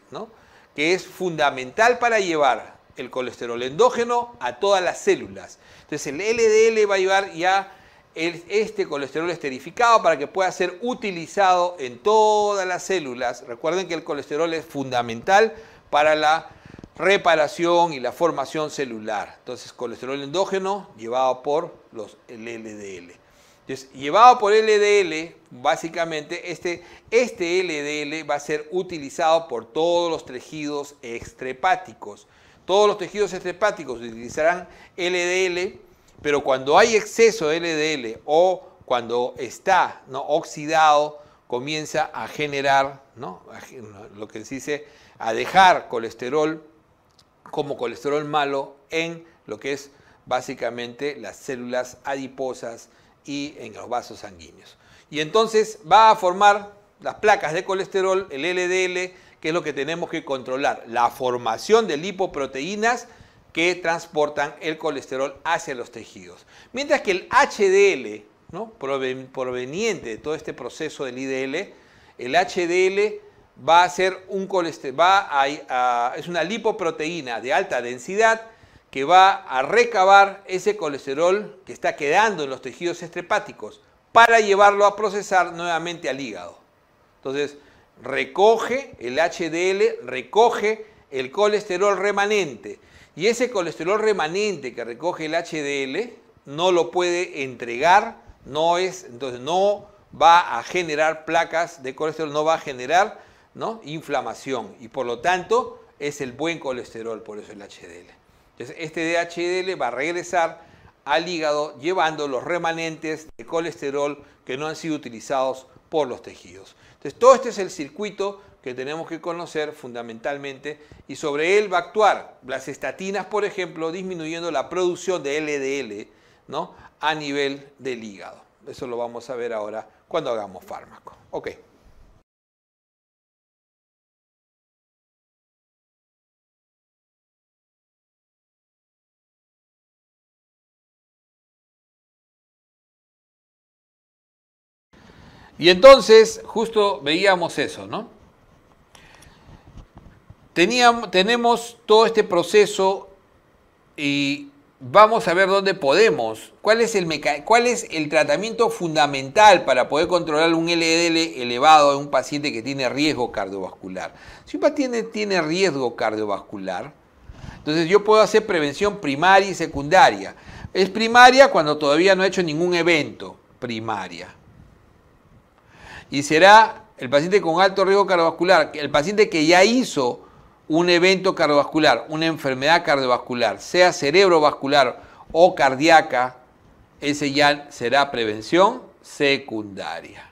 que es fundamental para llevar el colesterol endógeno a todas las células. Entonces el LDL va a llevar ya este colesterol esterificado para que pueda ser utilizado en todas las células. Recuerden que el colesterol es fundamental para la reparación y la formación celular. Entonces, colesterol endógeno llevado por los LDL. Entonces, llevado por LDL, básicamente este, este LDL va a ser utilizado por todos los tejidos extrepáticos. Todos los tejidos extrepáticos utilizarán LDL pero cuando hay exceso de LDL o cuando está ¿no? oxidado, comienza a generar, ¿no? lo que se dice, a dejar colesterol como colesterol malo en lo que es básicamente las células adiposas y en los vasos sanguíneos. Y entonces va a formar las placas de colesterol, el LDL, que es lo que tenemos que controlar, la formación de lipoproteínas, que transportan el colesterol hacia los tejidos. Mientras que el HDL, ¿no? proveniente de todo este proceso del IDL, el HDL va a ser un colesterol, es una lipoproteína de alta densidad que va a recabar ese colesterol que está quedando en los tejidos estrepáticos para llevarlo a procesar nuevamente al hígado. Entonces, recoge el HDL, recoge el colesterol remanente y ese colesterol remanente que recoge el HDL no lo puede entregar, no es, entonces no va a generar placas de colesterol, no va a generar inflamación y por lo tanto es el buen colesterol, por eso el HDL. Entonces este HDL va a regresar al hígado llevando los remanentes de colesterol que no han sido utilizados por los tejidos. Entonces todo este es el circuito que tenemos que conocer fundamentalmente y sobre él va a actuar las estatinas, por ejemplo, disminuyendo la producción de LDL ¿no? a nivel del hígado. Eso lo vamos a ver ahora cuando hagamos fármaco. Ok. Y entonces, justo veíamos eso, ¿no? tenemos todo este proceso y vamos a ver dónde podemos, cuál es, el cuál es el tratamiento fundamental para poder controlar un LDL elevado en un paciente que tiene riesgo cardiovascular. Si un paciente tiene riesgo cardiovascular, entonces yo puedo hacer prevención primaria y secundaria. Es primaria cuando todavía no ha hecho ningún evento primaria. Y será el paciente con alto riesgo cardiovascular, el paciente que ya hizo un evento cardiovascular, una enfermedad cardiovascular, sea cerebrovascular o cardíaca, ese ya será prevención secundaria.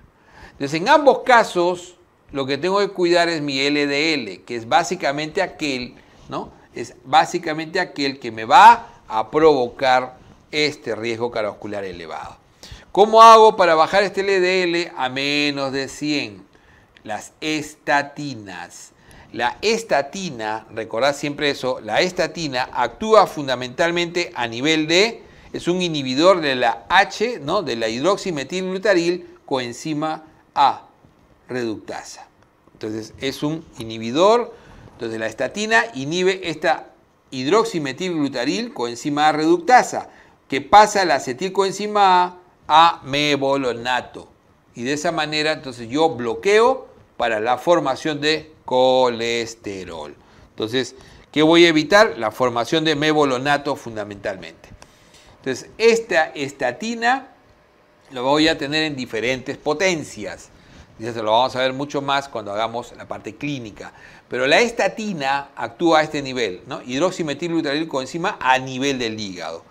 Entonces, en ambos casos, lo que tengo que cuidar es mi LDL, que es básicamente aquel, ¿no? Es básicamente aquel que me va a provocar este riesgo cardiovascular elevado. ¿Cómo hago para bajar este LDL a menos de 100? Las estatinas. La estatina, recordad siempre eso, la estatina actúa fundamentalmente a nivel de, es un inhibidor de la H, ¿no? de la hidroximetilglutaril coenzima A reductasa. Entonces es un inhibidor, entonces la estatina inhibe esta hidroximetilglutaril coenzima A reductasa, que pasa la acetilcoenzima A a mebolonato. Y de esa manera entonces yo bloqueo para la formación de colesterol. Entonces, ¿qué voy a evitar? La formación de mebolonato fundamentalmente. Entonces, esta estatina lo voy a tener en diferentes potencias. Eso lo vamos a ver mucho más cuando hagamos la parte clínica. Pero la estatina actúa a este nivel, ¿no? hidroximetilbuteril a nivel del hígado.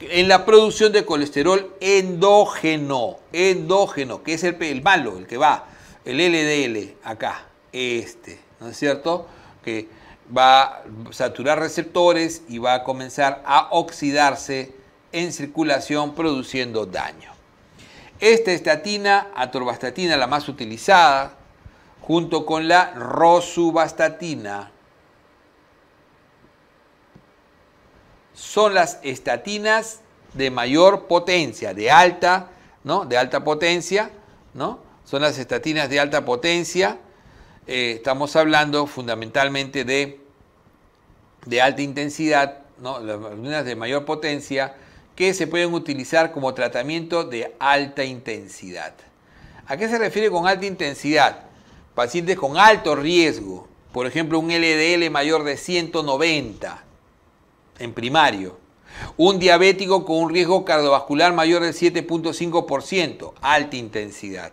En la producción de colesterol endógeno, endógeno, que es el, el malo, el que va, el LDL acá, este, ¿no es cierto? Que va a saturar receptores y va a comenzar a oxidarse en circulación produciendo daño. Esta estatina, atorvastatina, la más utilizada, junto con la rosuvastatina, son las estatinas de mayor potencia, de alta, ¿no? De alta potencia, ¿no? Son las estatinas de alta potencia eh, estamos hablando fundamentalmente de, de alta intensidad, ¿no? las de mayor potencia, que se pueden utilizar como tratamiento de alta intensidad. ¿A qué se refiere con alta intensidad? Pacientes con alto riesgo, por ejemplo, un LDL mayor de 190 en primario, un diabético con un riesgo cardiovascular mayor de 7.5%, alta intensidad,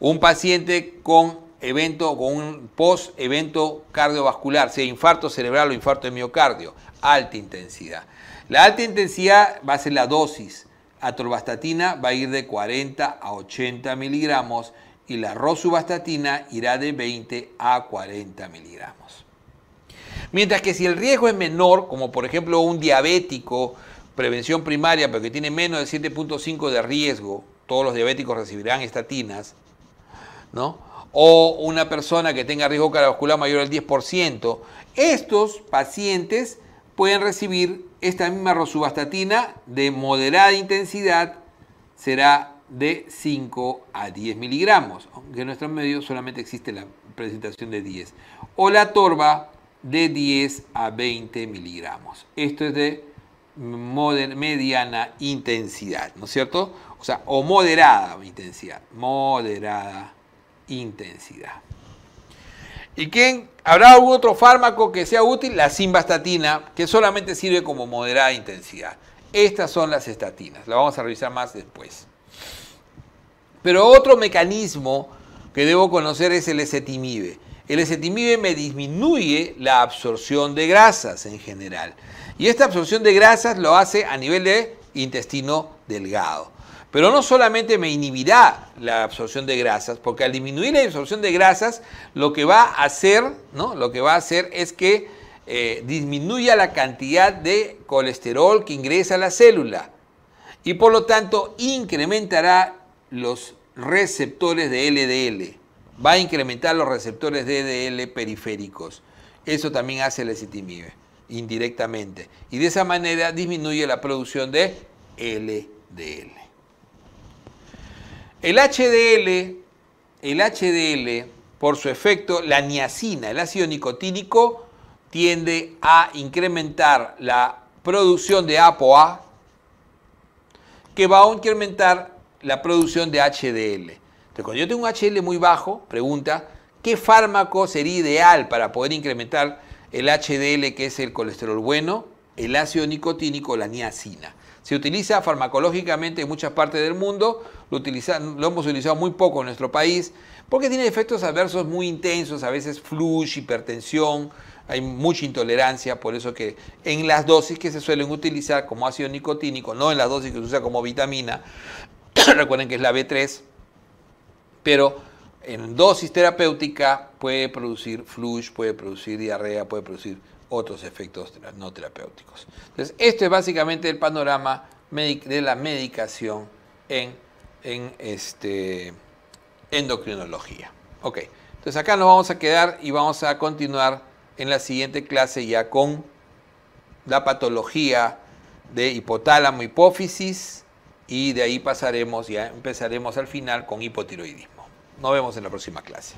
un paciente con evento, con un post-evento cardiovascular, sea infarto cerebral o infarto de miocardio, alta intensidad. La alta intensidad va a ser la dosis. Atorvastatina va a ir de 40 a 80 miligramos y la rosuvastatina irá de 20 a 40 miligramos. Mientras que si el riesgo es menor, como por ejemplo un diabético, prevención primaria, pero que tiene menos de 7.5 de riesgo, todos los diabéticos recibirán estatinas, ¿no? o una persona que tenga riesgo cardiovascular mayor al 10%, estos pacientes pueden recibir esta misma rosuvastatina de moderada intensidad, será de 5 a 10 miligramos, aunque en nuestro medio solamente existe la presentación de 10, o la torba de 10 a 20 miligramos. Esto es de mediana intensidad, ¿no es cierto? O sea, o moderada intensidad, moderada intensidad. ¿Y quién? ¿Habrá algún otro fármaco que sea útil? La simvastatina, que solamente sirve como moderada intensidad. Estas son las estatinas, La vamos a revisar más después. Pero otro mecanismo que debo conocer es el ezetimibe. El ezetimibe me disminuye la absorción de grasas en general. Y esta absorción de grasas lo hace a nivel de intestino delgado. Pero no solamente me inhibirá la absorción de grasas, porque al disminuir la absorción de grasas, lo que va a hacer, ¿no? Lo que va a hacer es que eh, disminuya la cantidad de colesterol que ingresa a la célula y por lo tanto incrementará los receptores de LDL. Va a incrementar los receptores de LDL periféricos. Eso también hace el acetimibe indirectamente. Y de esa manera disminuye la producción de LDL. El HDL, el HDL, por su efecto, la niacina, el ácido nicotínico, tiende a incrementar la producción de ApoA, que va a incrementar la producción de HDL. Entonces, cuando yo tengo un HDL muy bajo, pregunta, ¿qué fármaco sería ideal para poder incrementar el HDL, que es el colesterol bueno, el ácido nicotínico, la niacina? Se utiliza farmacológicamente en muchas partes del mundo, lo, hemos utilizado muy poco en nuestro país, porque tiene efectos adversos muy intensos, a veces flush, hipertensión, hay mucha intolerancia, por eso que en las dosis que se suelen utilizar como ácido nicotínico, no en las dosis que se usa como vitamina, <coughs> recuerden que es la B3, pero en dosis terapéutica puede producir flush, puede producir diarrea, puede producir otros efectos no terapéuticos. Entonces, esto es básicamente el panorama de la medicación en, en este, endocrinología. Ok, entonces acá nos vamos a quedar y vamos a continuar en la siguiente clase ya con la patología de hipotálamo hipófisis y de ahí pasaremos, ya empezaremos al final con hipotiroidismo. Nos vemos en la próxima clase.